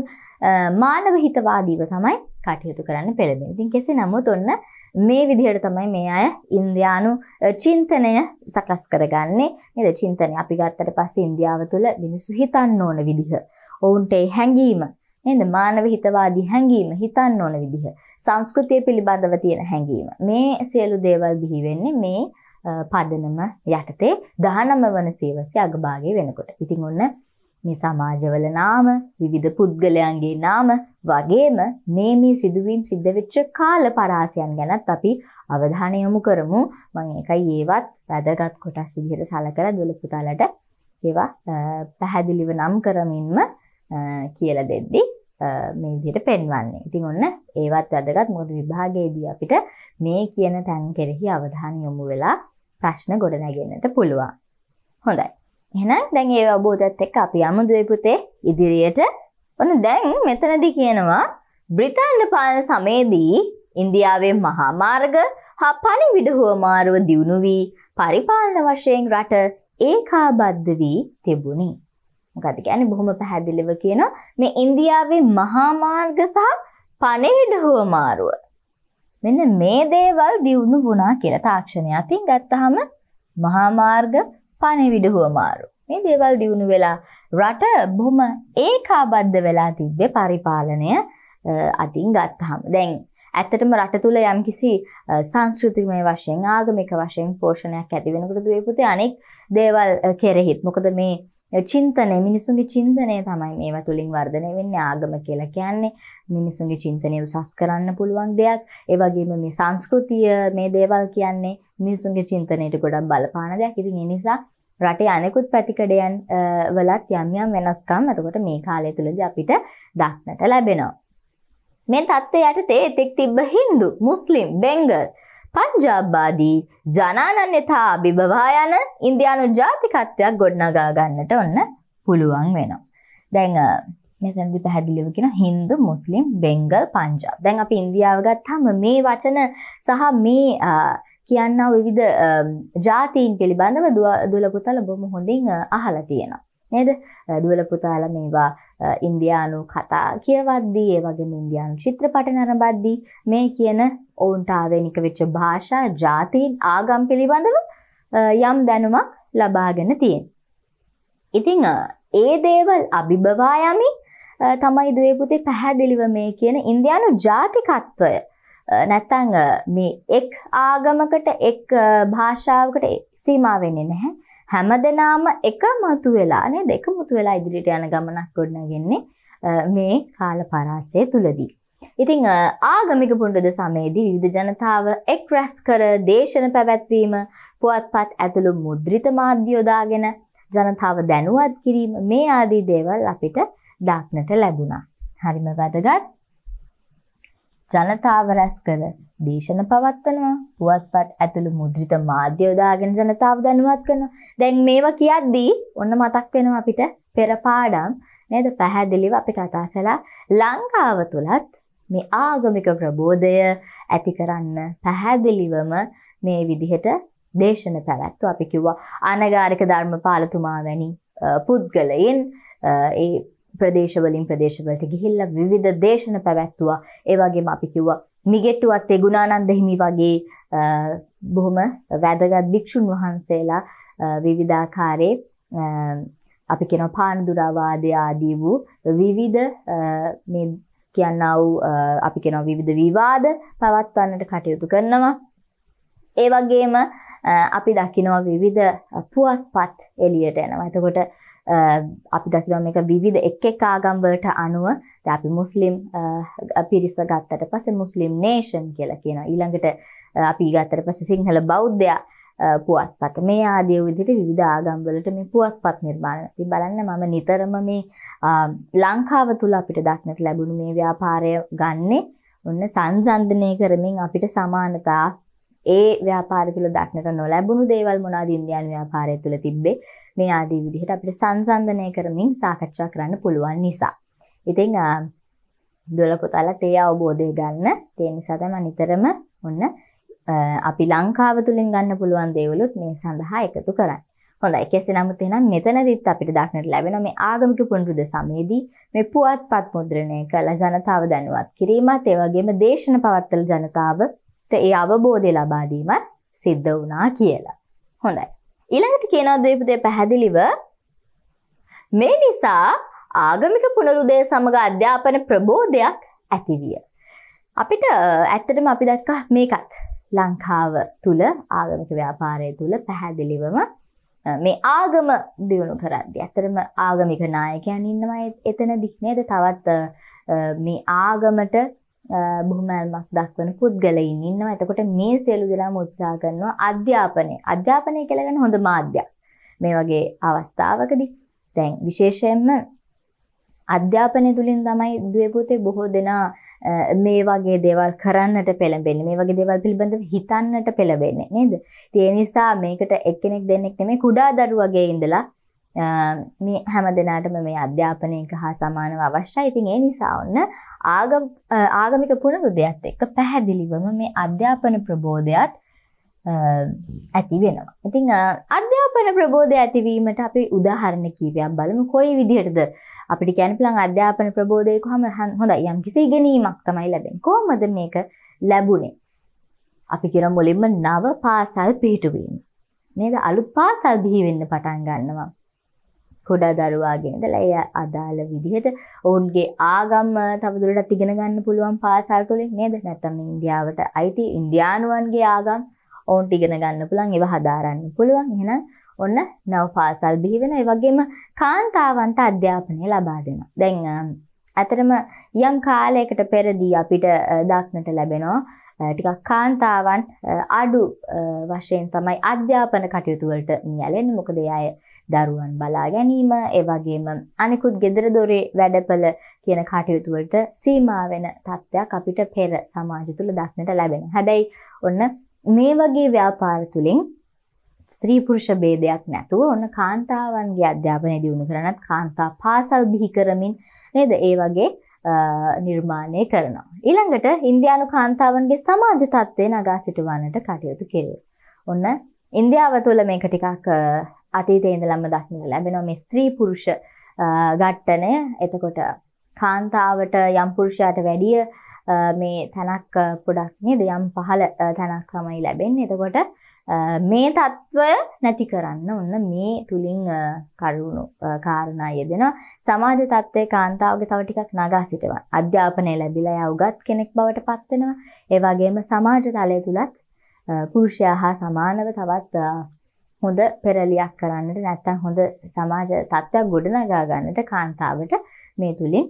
මානව හිතවාදීව තමයි කටයුතු කරන්න පෙළඹෙන. ඉතින් කෙසේ නමුත් ඔන්න මේ විදිහට තමයි මේ අය ඉන්දියානු චින්තනය සකස් කරගන්නේ. නේද? චින්තනය අපි ගත්තට පස්සේ ඉන්දියාව තුළ මිනිස්සු හිතන්න ඕන විදිහ. ඔවුන්ට හැඟීම නේද? මානව හිතවාදී හැඟීම හිතන්න ඕන විදිහ. සංස්කෘතිය පිළිබඳව තියෙන හැඟීම. මේ සියලු දේවල් බිහි වෙන්නේ මේ පදනම යටතේ 19 වන සියවසේ අගභාගයේ වෙනකොට. ඉතින් ඔන්න මේ සමාජවල නාම විවිධ පුද්ගලයන්ගේ නාම වගේම මේ මේ සිදුවීම් සිද්ධ වෙච්ච කාල පරාසයන් ගැනත් අපි අවධානය යොමු කරමු මම ඒකයි ඒවත් වැදගත් කොටස් විදිහට සලකලා දොළ පුතාලට ඒවා පැහැදිලිව නම් කරමින්ම කියලා දෙද්දි මේ විදිහට පෙන්වන්නේ. ඉතින් ඔන්න ඒවත් වැදගත් මොකද විභාගයේදී අපිට මේ කියන තැන් කෙරෙහි අවධානය යොමු වෙලා ප්‍රශ්න ගොඩනගෙන්නට පුළුවන්. හොඳයි. එහෙනම් දැන් ඒ අවබෝධයත් එක්ක අපි යමුදුවේ පුතේ ඉදිරියට. ඔන්න දැන් මෙතනදී කියනවා බ්‍රිතාන්‍ය පාලන සමයේදී ඉන්දියාවේ මහා මාර්ග හා පණිවිඩ හුවමාරුව දියුණු වී පරිපාලන වශයෙන් රට ඒකාබද්ධ වී තිබුණි. මොකද කියන්නේ බොහොම පැහැදිලිව කියන මේ ඉන්දියාවේ මහා මාර්ග සහ පණිවිඩ හුවමාරුව මෙන්න මේ දේවල් දියුණු වුණා කියලා තාක්ෂණය අතින් ගත්තාම මහා මාර්ග පණිවිඩ හුවමාරු. මේ දේවල් දියුණු වෙලා රට බොහොම ඒකාබද්ධ වෙලා තිබ්බේ පරිපාලනය අතින් ගත්තහම. දැන් ඇත්තටම රට තුල යම්කිසි සංස්කෘතිකමය වශයෙන් ආගමික වශයෙන් පෝෂණයක් ඇති වෙනකොට දුවේ පුතේ අනෙක් දේවල් කෙරෙහිත් මොකද මේ චින්තනය මිනිසුන්ගේ චින්තනය තමයි මේවා තුලින් වර්ධනය වෙන්නේ ආගම කියලා කියන්නේ මිනිසුන්ගේ චින්තනය උසස් කරන්න පුළුවන් දෙයක් ඒ වගේම මේ සංස්කෘතිය මේ දේවල් කියන්නේ මිනිසුන්ගේ චින්තනයට ගොඩක් බලපාන දෙයක් ඉතින් ඒ නිසා රටේ අනෙකුත් පැතිකඩයන් වලත් යම් යම් වෙනස්කම් එතකොට මේ කාලය තුලදී අපිට දක්නට ලැබෙනවා මේ தත්ත්වයට තේ එතෙක් තිබ්බ Hindu මුස්ලිම් බෙන්ගල් පංජාබ්බාදී ජනානන් යථා අභිභවා යන ඉන්දියානු ජාතිකත්වයක් ගොඩනගා ගන්නට ඔන්න පුළුවන් වෙනවා. දැන් මෙතනදි පැහැදිලිව කියන Hindu Muslim Bengal Punjab. දැන් අපි ඉන්දියාව ගත්තාම මේ වචන සහ මේ කියන්නා විවිධ ජාතීන් පිළිබඳව දුවලපුතල බොහොම හොඳින් අහලා තියෙනවා. නේද දුවල පුතාල මේවා ඉන්දියානු කතා කියවද්දී ඒ වගේ ඉන්දියානු චිත්‍රපට නරඹද්දී මේ කියන ඔවුන්ට ආවේනික වෙච්ච භාෂා ජාතීන් ආගම් පිළිබඳව යම් දැනුමක් ලබාගෙන තියෙන. ඉතිං ඒ දේවල් අභිභවා යමින් තමයි දුවේ පුතේ පැහැදිලිව මේ කියන ඉන්දියානු ජාතිකත්වය නැත්තං මේ එක් ආගමකට එක් භාෂාවකට සීමා වෙන්නේ නැහැ. හැමදෙනාම එකමුතු වෙලා නේද? එකමුතු වෙලා ඉදිරියට යන ගමනක් ගොඩනගන්නේ මේ කාල පරාසය තුලදී. ඉතින් ආගමික පුණ්ඩද සමයේදී විවිධ ජනතාව එක් රැස් කර දේශන පැවැත්වීම, පුවත්පත් ඇතුළු මුද්‍රිත මාධ්‍ය යොදාගෙන ජනතාව දැනුවත් කිරීම මේ ආදී දේවල් අපිට දක්නට ලැබුණා. හරිම වැදගත්. ජනතාව රැස් කර දේශන පවත්වනවා පුවත්පත් ඇතුළු මුද්‍රිත මාධ්‍ය යොදාගෙන ජනතාව දැනුවත් කරනවා දැන් මේවා කියද්දී ඔන්න මතක් වෙනවා අපිට පෙර පාඩම් නේද පැහැදිලිව අපි කතා කළා ලංකාව තුලත් මේ ආගමික ප්‍රබෝධය ඇති කරන්න පැහැදිලිවම මේ විදිහට දේශන පැවැත්තු අපි කිව්වා අනගාරික ධර්මපාලතුමා වැනි පුද්ගලයන් ඒ ප්‍රදේශවලින් ප්‍රදේශවලට ගිහිල්ලා විවිධ දේශන පැවැත්තුවා. ඒ වගේම අපි කිව්වා මිගෙට්ටුවත් ඒ ගුණානන්ද හිමි වගේ බොහොම වැදගත් භික්ෂුන් වහන්සේලා විවිධාකාරයේ අපි කියන පානදුරාවාදය ආදී වූ විවිධ මේ කියන්නා වූ අපි කියන විවිධ විවාද පවත්වන්නට කටයුතු කරනවා. ඒ වගේම අපි දකිනවා විවිධ පුවත්පත් එළියට එනවා. එතකොට අපි දකිනවා මේක විවිධ එක් එක් ආගම් වලට අනුව දැන් අපි මුස්ලිම් පිරිස ගත්තට පස්සේ මුස්ලිම් නේෂන් කියලා කියනවා. ඊළඟට අපි ගත්තට පස්සේ සිංහල බෞද්ධයා පුවත්පත මේ ආදී විදිහට විවිධ ආගම් වලට මේ පුවත්පත් නිර්මාණ වෙනවා. බලන්න මම නිතරම මේ ලංකාව තුල අපිට දක්නට ලැබුණු මේ ව්‍යාපාරය ගන්නේ ඔන්න සංසන්දනය කරමින් අපිට සමානතා ඒ ව්‍යාපාර තුළ දක්නට නොලැබුණු දේවල් මොනාද ඉන්දියානු ව්‍යාපාරය තුළ තිබ්බේ මේ ආදී විදිහට අපිට සංසන්දනය කරමින් සාකච්ඡා කරන්න පුළුවන් නිසා. ඉතින් දොළ පොතලත් ඒ අවබෝධය ගන්න තේ නිසා තමයි නිතරම ඔන්න අපි ලංකාව තුලින් ගන්න පුළුවන් දේවලුත් මේ සඳහා එකතු කරන්නේ. හොඳයි කෙසේ නමුත් එහෙනම් මෙතනදිත් අපිට දක්නට ලැබෙන මේ ආගමික පුනරුද සමයේදී මේ පුවත්පත් මුද්‍රණය කළ ජනතාව දැනුවත් කිරීමත් ඒ වගේම දේශන පවත්වල ජනතාව ඒ අවබෝධය ලබා දීමත් සිද්ධ වුණා කියලා. හොඳයි. ඊළඟට කියනවා ද්වීපදේ පැහැදිලිව මේ නිසා ආගමික පුනරුදය සමග අධ්‍යාපන ප්‍රබෝධයක් ඇතිවිය. අපිට ඇත්තටම අපි දැක්කා මේකත් ලංකාව තුල ආගමික ව්‍යාපාරය තුල පැහැදිලිවම මේ ආගම දියුණු කරද්දී ඇත්තටම ආගමික නායකයන් ඉන්නවා එතනදි නේද තවත් මේ ආගමට බොහොමල්මක් දක්වන පුද්ගලයින් ඉන්නවා. එතකොට මේ සියලු දෙනාම උත්සාහ කරනවා අධ්‍යාපනය. අධ්‍යාපනය කියලා කියන්නේ හොඳ මාධ්‍යයක්. මේ වගේ අවස්ථාවකදී දැන් විශේෂයෙන්ම අධ්‍යාපනය තුළින් තමයි දුවපොතේ බොහෝ දෙනා මේ වගේ දේවල් කරන්නට පෙළඹෙන්නේ මේ වගේ දේවල් පිළිබඳව හිතන්නට පෙළඹෙන්නේ නේද? ඒ නිසා මේකට එක්කෙනෙක් දෙන්නෙක් නෙමෙයි කුඩා දරුවගේ ඉඳලා මේ හැම දෙනාටම මේ අධ්‍යාපනයක හා සමානව අවශ්‍යයි. ඉතින් ඒ නිසා ඔන්න ආගම ආගමික පුනරුදයත් එක්ක පැහැදිලිවම මේ අධ්‍යාපන ප්‍රබෝධයත් ඇති වෙනවා. ඉතින් අධ්‍යාපන ප්‍රබෝධය ඇතිවීමට අපි උදාහරණ කීපයක් බලමු. කොයි විදිහටද අපිට කියන්න පුළුවන් අධ්‍යාපන ප්‍රබෝධය කොහොම හොඳයි යම්කිසි ඉගෙනීමක් තමයි ලැබෙන්නේ. කොහොමද මේක ලැබුණේ? අපි කියන මුලින්ම නව පාසල් පිහිටුවීම. නේද? අලුත් පාසල් බිහි වෙන්න පටන් ගන්නවා. කුඩා දරුවාගේ ඉඳලා එය අදාළ විදිහට ඔවුන්ගේ ආගම තවදුරටත් ඉගෙන ගන්න පුළුවන් පාසල් තුලින් නේද? නැත්නම් ඉන්දියාවට අයිති ඉන්දියානුවන්ගේ ආගම් ඔවුන්ට ඉගෙන ගන්න පුළුවන් ඒව හදාරන්න පුළුවන්. එහෙනම් ඔන්න නව පාසල් බිහි වෙන ඒ වගේම කාන්තාවන්ට අධ්‍යාපනය ලබා දෙනවා. දැන් අතරම යම් කාලයකට පෙරදී අපිට දක්නට ලැබෙනවා ටිකක් කාන්තාවන් අඩු වශයෙන් තමයි අධ්‍යාපන කටයුතු වලට නියැලෙන්නේ මොකද ඒ අය දරුවන් බලා ගැනීම ඒ වගේම අනිකුත් ගෙදර දොරේ වැඩපළ කියන කටයුතු වලට සීමා වෙන තත්ත්වයක් අපිට පෙර සමාජය තුල දක්නට ලැබෙනවා. හැබැයි ඔන්න මේ වගේ ව්‍යාපාර තුලින් ස්ත්‍රී පුරුෂ ભેදයක් නැතුව ඔන්න කාන්තාවන්ගේ අධ්‍යාපනය දියුණු කරනත් කාන්තා පාසල් බිහි කරමින් නේද ඒ වගේ නිර්මාණය කරනවා. ඊළඟට ඉන්දියානු කාන්තාවන්ගේ සමාජ තත්ත්වය නගා සිටුවන්නට කටයුතු කෙරේ. ඔන්න ඉන්දියාව තුළ මේක ටිකක් අතීතයේ ඉඳලම දක්නට ලැබෙනවා මේ ස්ත්‍රී පුරුෂ ඝට්ටනය. එතකොට කාන්තාවට යම් පුරුෂයාට වැඩිය මේ තනක් පොඩක් නේද යම් පහළ තනක් තමයි ලැබෙන්නේ. එතකොට මේ తত্ত্বය නැති කරන්න ඔන්න මේ තුලින් කරුණු කාරණා යෙදෙන සමාජ తত্ত্বයේ කාන්තාවගේ තව ටිකක් නගා සිටවන අධ්‍යාපනය ලැබිලා යා උගත් කෙනෙක් බවට පත් වෙනවා ඒ වගේම සමාජ තලය තුලත් පුරුෂයා හා සමානව තවත් හොඳ පෙරලියක් කරන්නට නැත්තම් හොඳ සමාජ තත්ත්වයක් ගොඩනගා ගන්නට කාන්තාවට මේ තුලින්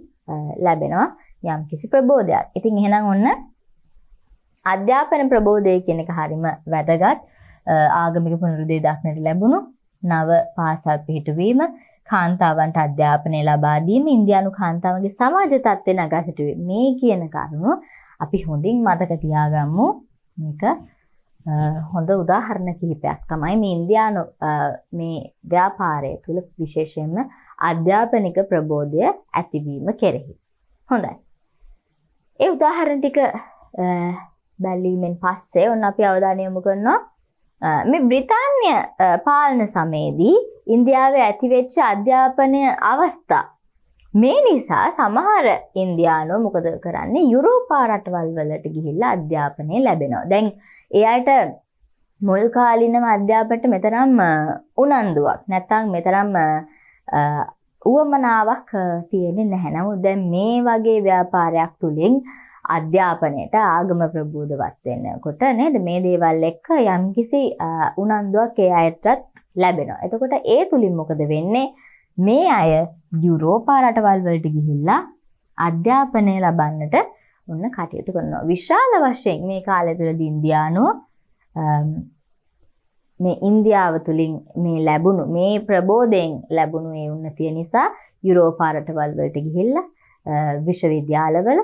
ලැබෙනවා යම්කිසි ප්‍රබෝධයක්. ඉතින් එහෙනම් ඔන්න අධ්‍යාපන ප්‍රබෝධය කියන එක හරිම වැදගත්. ආගමික පුනරුදේ දක්නට ලැබුණු නව පාසල් පිහිටුවීම කාන්තාවන්ට අධ්‍යාපනය ලබා දීම ඉන්දියානු කාන්තාවන්ගේ සමාජ තත්ත්වය නගා සිටුවේ මේ කියන කරුණු අපි හොඳින් මතක තියාගමු මේක හොඳ උදාහරණ කිහිපයක් තමයි මේ ඉන්දයානු මේ ව්‍යාපාරය තුළ විශේෂයෙන්ම අධ්‍යාපනික ප්‍රබෝධය ඇතිවීම කෙරෙහි. හොඳයි. ඒ උදාහරණ ටික බැල්ලීමෙන් පස්සේ ඔන්න අපි අවධානයමු කරනවා මේ බ්‍රිතාන්‍ය පාලන සමයේදී ඉන්දියාවේ ඇතිවෙච්ච අධ්‍යාපනය අවස්ථා මේ නිසා සමහර ඉන්දයානෝ මොකද කරන්නේ යුරෝපා රටවල් වලට ගිහිල්ලා අධ්‍යාපනය ලැබෙනවා. දැන් ඒ අයට මුල් කාලිනම අධ්‍යාපනට මෙතරම් උනන්දුවක් නැත්නම් මෙතරම් උවමනාවක් තියෙන්නේ නැහැ. නමුත් දැන් මේ වගේ ව්‍යාපාරයක් තුලින් අධ්‍යාපනයට ආගම ප්‍රබෝධවත් වෙනකොට නේද මේ දේවල් එක්ක යම්කිසි උනන්දුවක් ඒ අයටත් ලැබෙනවා. එතකොට ඒ තුලින් මොකද වෙන්නේ? මේ අය යුරෝපා රටවල් වලට ගිහිල්ලා අධ්‍යාපනය ලබන්නට ඔන්න කටයුතු කරනවා. විශාල වශයෙන් මේ කාලය තුළ ඉන්දියානෝ මේ ඉන්දියාව තුළින් මේ ලැබුණු මේ ප්‍රබෝධයෙන් ලැබුණු ඒ උන්නතිය නිසා යුරෝපා රටවල් වලට ගිහිල්ලා විශ්වවිද්‍යාලවල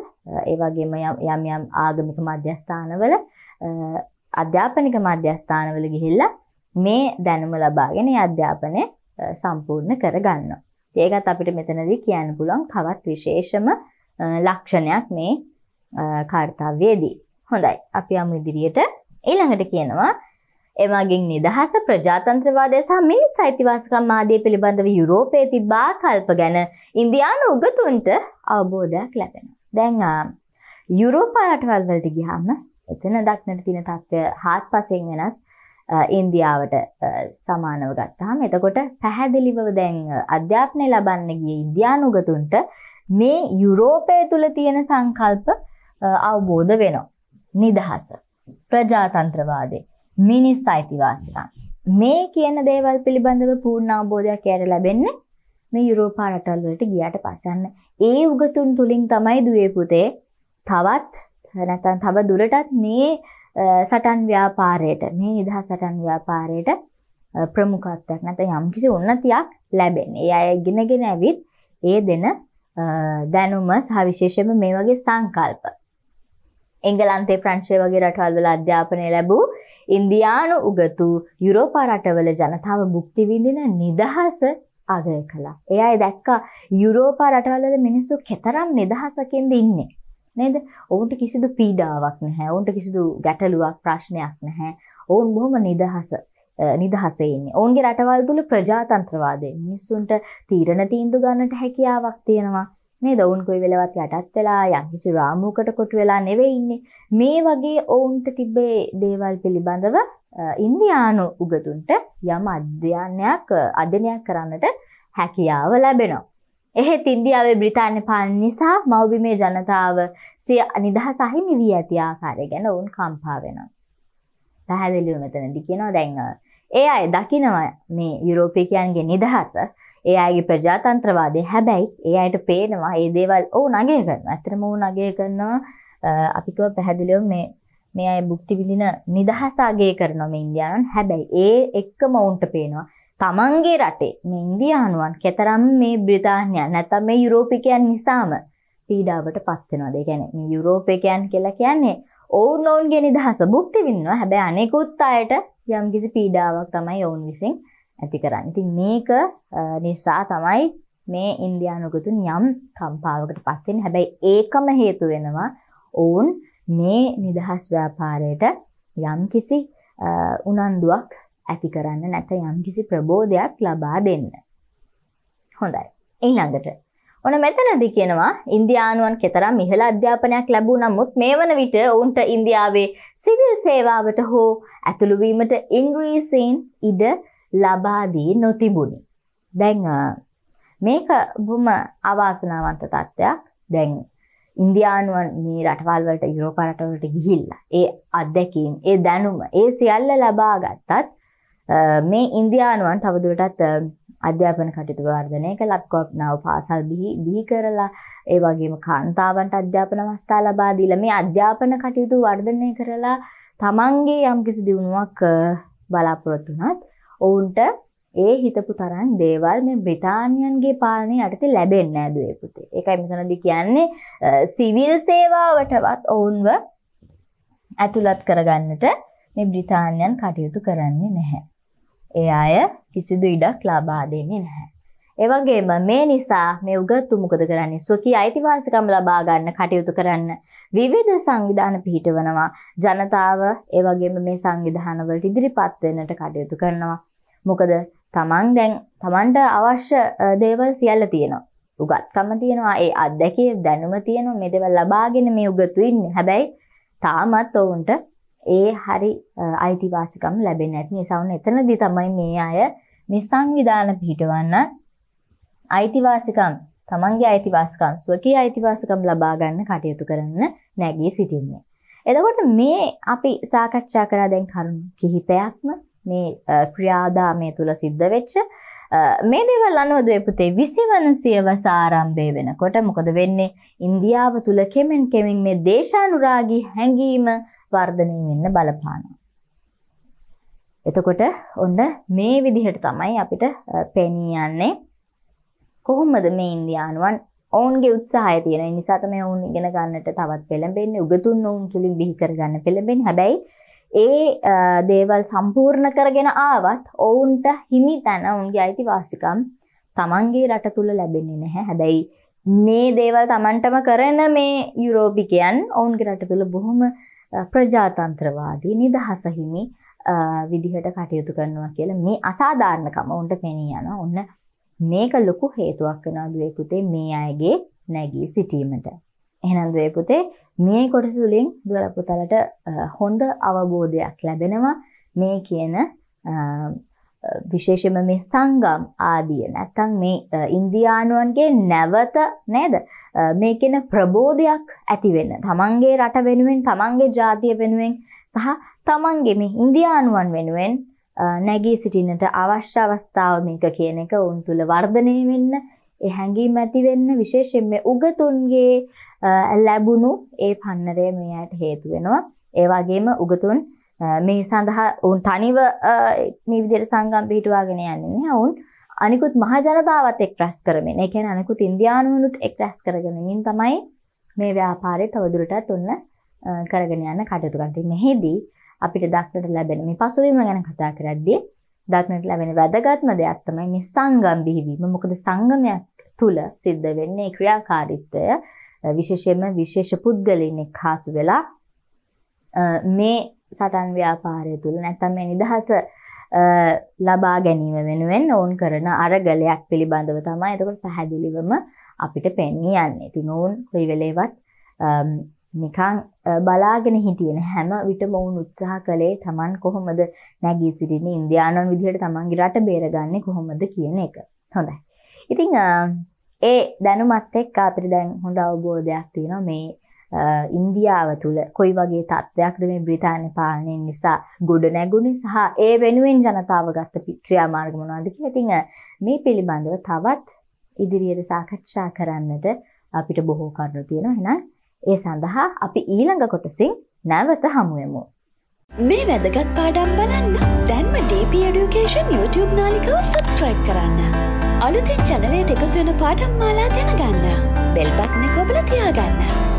ඒ වගේම යම් යම් ආගමික මධ්‍යස්ථානවල අධ්‍යාපනික මධ්‍යස්ථානවල ගිහිල්ලා මේ දැනුම ලබාගෙන අධ්‍යාපනය සම්පූර්ණ කරගන්න. ඒකත් අපිට මෙතනදී කියන්න පුළුවන් තවත් විශේෂම ලක්ෂණයක් මේ කාර්තව්‍යයේදී. හොඳයි. අපි යමු ඉදිරියට. ඊළඟට කියනවා එමගින් නිදහස ප්‍රජාතන්ත්‍රවාදය සහ මිනිස් අයිතිවාසිකම් ආදී පිළිබඳව යුරෝපයේ තිබා කල්ප ගැන ඉන්දියානු උගතුන්ට අවබෝධයක් ලැබෙනවා. දැන් යුරෝපා රටවල් වලට ගියාම එතන දක්නට තියෙන තත්ත්වය හාත්පසින් වෙනස්. ඉන්දියාවට සමානව ගත්තාම එතකොට පැහැදිලිවව දැන් අධ්‍යාපනය ලබන්න ගිය ඉන්දියානුගතුන්ට මේ යුරෝපය තුල තියෙන සංකල්ප අවබෝධ වෙනවා. නිදහස, ප්‍රජාතන්ත්‍රවාදය, මිනිස් අයිතිවාසිකම්. මේ කියන දේවල් පිළිබඳව පූර්ණ අවබෝධයක් යට ලැබෙන්නේ මේ යුරෝපා රටවල් වලට ගියාට පස්සන්න. ඒ උගතුන් තුලින් තමයි දුවේ පුතේ තවත් නැත්නම් තව දුරටත් මේ සටන් ව්‍යාපාරයට මේ නිදහස් සටන් ව්‍යාපාරයට ප්‍රමුඛත්වයක් නැත්නම් යම්කිසි උන්නතියක් ලැබෙන. ඒ අය ඉගෙනගෙන ඇවිත් ඒ දෙන දැනුම සහ විශේෂයෙන්ම මේ වගේ සංකල්ප එංගලන්තේ ප්‍රංශය වගේ රටවල් වල අධ්‍යාපනය ලැබූ ඉන්දියානු උගතු යුරෝපා රටවල ජනතාව භුක්ති විඳින නිදහස අගය කළා. ඒ අය දැක්කා යුරෝපා රටවල මිනිස්සු කෙතරම් නිදහසකින්ද ඉන්නේ. නේද? ඔවුන්ට කිසිදු පීඩාවක් නැහැ. ඔවුන්ට කිසිදු ගැටලුවක් ප්‍රශ්නයක් නැහැ. ඔවුන් බොහොම නිදහස නිදහසේ ඉන්නේ. ඔවුන්ගේ රටවල් තුල ප්‍රජාතන්ත්‍රවාදය මිනිසුන්ට තීරණ තීන්දුව ගන්නට හැකියාවක් තියෙනවා. නේද? ඔවුන් කොයි වෙලාවත් යටත් වෙලා යම්කිසි රාමුවකට කොටු වෙලා නෙවෙයි ඉන්නේ. මේ වගේ ඔවුන්ට තිබේ දේවල් පිළිබඳව ඉන්දියානු උගතුන්ට යම් අධ්‍යයනයක් අධ්‍යයනයක් කරන්නට හැකියාව ලැබෙනවා. එහෙත් ඉන්දියාවේ බ්‍රිතාන්‍ය පාලන නිසා මව්බිමේ ජනතාව සිය නිදහස අහිමි වී ඇති ආකාරය ගැන ඔවුන් කම්පා වෙනවා. පැහැදිලිව මෙතනදී කියනවා දැන් ඒ අය දකිනවා මේ යුරෝපිකයන්ගේ නිදහස ඒ අයගේ ප්‍රජාතන්ත්‍රවාදය හැබැයි ඒ අයට පේනවා ඒ දේවල් ඔවුන් අගය කරනවා. ඇත්තටම ඔවුන් අගය කරනවා අපිකව පැහැදිලිව මේ මේ අය භුක්ති විඳින නිදහස අගය කරනවා මේ ඉන්දියානුන්. හැබැයි ඒ එක්කම ඔවුන්ට පේනවා තමන්ගේ රටේ මේ ඉන්දියානුවන් කෙතරම් මේ බ්‍රිතාන්‍යයන් නැත්නම් මේ යුරෝපිකයන් නිසාම පීඩාවට පත් වෙනවාද? ඒ කියන්නේ මේ යුරෝපිකයන් කියලා කියන්නේ ඔවුන් ඔවුන්ගේ නිදහස භුක්ති විඳිනවා. හැබැයි අනෙකුත් අයට යම්කිසි පීඩාවක් තමයි ඔවුන් විසින් ඇති කරන්නේ. ඉතින් මේක නිසා තමයි මේ ඉන්දියානු ගතුන් යම් කම්පාවකට පත් වෙන්නේ. හැබැයි ඒකම හේතු වෙනවා ඔවුන් මේ නිදහස් ව්‍යාපාරයට යම්කිසි උනන්දුවක් ඇති කරන්න නැත යම්කිසි ප්‍රබෝධයක් ලබා දෙන්න. හොඳයි. ඊළඟට ඔන මෙතනදි කියනවා ඉන්දියානුවන් කෙතරම් ඉහළ අධ්‍යාපනයක් ලැබූ නමුත් මේ වන විට ඔවුන්ට ඉන්දියාවේ සිවිල් සේවාවට හෝ ඇතුළුවීමට ඉංග්‍රීසීන් ඉඩ ලබාදී නොතිබුණි. දැන් මේක බොම අවාසනාවන්ත තත්ත්වයක් දැන් ඉන්දයානුවන් මේ රටවල්වලට යුරෝපරටවලට ගිහිල්ල ඒ අත්දැකීම් ඒ දැනුම ඒ සියල්ල ලබාගත්තත් මේ ඉන්දියානුවන් තවදුරටත් අධ්‍යාපන කටයුතු වර්ධනය කළක්කොක් නව පාසල් බිහි කරලා ඒ වගේම කාන්තාවන්ට අධ්‍යාපන අවස්ථා ලබා දීලා මේ අධ්‍යාපන කටයුතු වර්ධනය කරලා තමන්ගේ යම්කිසි දියුණුවක් බලාපොරොත්තු වුණත් ඔවුන්ට ඒ හිතපු තරම් දේවල් මේ බ්‍රිතාන්‍යයන්ගේ පාලනය යටතේ ලැබෙන්නේ නැහැ දුවේ පුතේ. ඒකයි මෙතනදී කියන්නේ සිවිල් සේවාවටවත් ඔවුන්ව ඇතුළත් කරගන්නට මේ බ්‍රිතාන්‍යයන් කටයුතු කරන්නේ නැහැ. ඒ අය කිසිදු ඉඩක් ලබා දෙන්නේ නැහැ. ඒ වගේම මේ නිසා මේ උගත්තු මොකද කරන්නේ? ස්වකීය අයිතිවාසිකම් ලබා ගන්න කටයුතු කරන්න විවිධ සංවිධාන පිහිටවනවා. ජනතාව ඒ වගේම මේ සංවිධාන වලට ඉදිරිපත් වෙන්නට කටයුතු කරනවා. මොකද තමන් දැන් තමන්ට අවශ්‍ය දේවල් සියල්ල තියෙනවා. උගත්කම තියෙනවා ඒ අත්දැකීම් දැනුම තියෙනවා මේ දේවල් ලබාගෙන මේ උගතු ඉන්නේ. හැබැයි තාමත් ඔවුන්ට ඒ හරි අයිතිවාසිකම් ලැබෙන්නේ නැති නිසා උන් එතනදී තමයි මේ අය මේ සංවිධාන පිටවන්න අයිතිවාසිකම් තමන්ගේ අයිතිවාසිකම් ස්වකීය අයිතිවාසිකම් ලබා ගන්න කටයුතු කරන්න නැගී සිටින්නේ. එතකොට මේ අපි සාකච්ඡා කරා දැන් කරුණු කිහිපයක්ම මේ ක්‍රියාදාමය තුල සිද්ධ වෙච්ච මේ දේවල් අනුව දුවේ පුතේ 20 වන සියවස ආරම්භය වෙනකොට මොකද වෙන්නේ? ඉන්දියාව තුල කෙමෙන් කෙමෙන් මේ දේශානුරාගී හැඟීම වර්ධනය වෙන්න බලපානවා. එතකොට ඔන්න මේ විදිහට තමයි අපිට පෙනී යන්නේ කොහොමද මේ ඉන්දියානුවන් ඔවුන්ගේ උත්සාහය තියෙන නිසා තමයි ඔවුන් ඉගෙන ගන්නට තවත් පෙළඹෙන්නේ උගතුන් ඔවුන් තුලින් බිහි කරගන්න පෙළඹෙන හැබැයි ඒ දේවල් සම්පූර්ණ කරගෙන ආවත් ඔවුන්ට හිමි තැන ඔවුන්ගේ අයිතිවාසිකම් තමන්ගේ රට තුල ලැබෙන්නේ නැහැ හැබැයි මේ දේවල් තමන්ටම කරන මේ යුරෝපිකයන් ඔවුන්ගේ රට තුල බොහොම ප්‍රජාතන්ත්‍රවාදී නිදහස හිමි විදිහට කටයුතු කරනවා කියලා මේ අසාධාරණකම උන්ට පෙනී යනවා. ඔන්න මේක ලොකු හේතුවක් වෙනවා දුවේ පුතේ මේ අයගේ නැගී සිටීමට. එහෙනම් දුවේ පුතේ මේ කොටස තුළින් දුවලා පුතාලට හොඳ අවබෝධයක් ලැබෙනවා මේ කියන විශේෂයෙන්ම මේ සංගම් ආදිය නැත්නම් මේ ඉන්දියානුවන්ගේ නැවත නේද මේ කියන ප්‍රබෝධයක් ඇති වෙන තමන්ගේ රට වෙනුවෙන් තමන්ගේ ජාතිය වෙනුවෙන් සහ තමන්ගේ මේ ඉන්දියානුවන් වෙනුවෙන් නැගී සිටින්නට අවශ්‍ය අවස්ථාව මේක කියන එක උන් තුල වර්ධනය වෙන්න ඒ හැඟීම ඇති වෙන්න විශේෂයෙන් මේ උගතුන්ගේ ලැබුණු ඒ පන්නරය මෙයට හේතු වෙනවා ඒ වගේම උගතුන් මේ සඳහා ඔවුන් තනිව මේ විදිහට සංගම් පිටුවාගෙන යන්නේ නැහැ. ඔවුන් අනිකුත් මහ ජනතාවත් එක් රැස් කරමින්, ඒ කියන්නේ අනිකුත් ඉන්දියානුවනුත් එක් රැස් කරගෙනමින් තමයි මේ ව්‍යාපාරය තවදුරටත් ඔන්න කරගෙන යන කටයුතු කරන්නේ. මෙහිදී අපිට දක්නට ලැබෙන මේ පසුබිම ගැන කතා කරද්දී දක්නට ලැබෙන වැදගත්ම දෙයක් තමයි මේ සංගම් බිහිවීම. මොකද සංගමයක් තුල සිද්ධ වෙන්නේ ක්‍රියාකාරීත්වය විශේෂයෙන්ම විශේෂ පුද්ගලයින් එක්ක හසු වෙලා මේ සටන් ව්‍යාපාරය තුළ නැත්තම් මේ නිදහස ලබා ගැනීම වෙනුවෙන් ඔවුන් කරන අරගලයක් පිළිබඳව තමයි එතකොට පැහැදිලිවම අපිට පෙනී යන්නේ. ඉතින් ඔවුන් කොයි වෙලේවත් නිකන් බලාගෙන හිටියේ හැම විටම ඔවුන් උත්සාහ කළේ Taman කොහොමද නැගී සිටින්නේ ඉන්දියානුන් විදිහට Tamanගේ රට බේරගන්නේ කොහොමද කියන එක. හොඳයි. ඉතින් ඒ දැනුමත් එක්ක අපිට දැන් හොඳ අවබෝධයක් තියෙනවා මේ ඉන්දියාව තුළ කොයි වගේ තත්ත්වයක්ද මේ බ්‍රිතාන්‍ය පාලනය නිසා ගොඩ නැගුණේ සහ ඒ වෙනුවෙන් ජනතාව ගත්ත ක්‍රියාමාර්ග මොනවද කියලා. ඉතින් මේ පිළිබඳව තවත් ඉදිරියට සාකච්ඡා කරන්නට අපිට බොහෝ කරුණු තියෙනවා. එහෙනම් ඒ සඳහා අපි ඊළඟ කොටසින් නැවත හමු වෙමු. මේ වැදගත් පාඩම් බලන්න දැන්ම DP Education YouTube නාලිකාව subscribe කරන්න. අලුතින් channel එකට එකතු වෙන පාඩම් මාලා දැනගන්න. bell button එක ඔබලා තියාගන්න.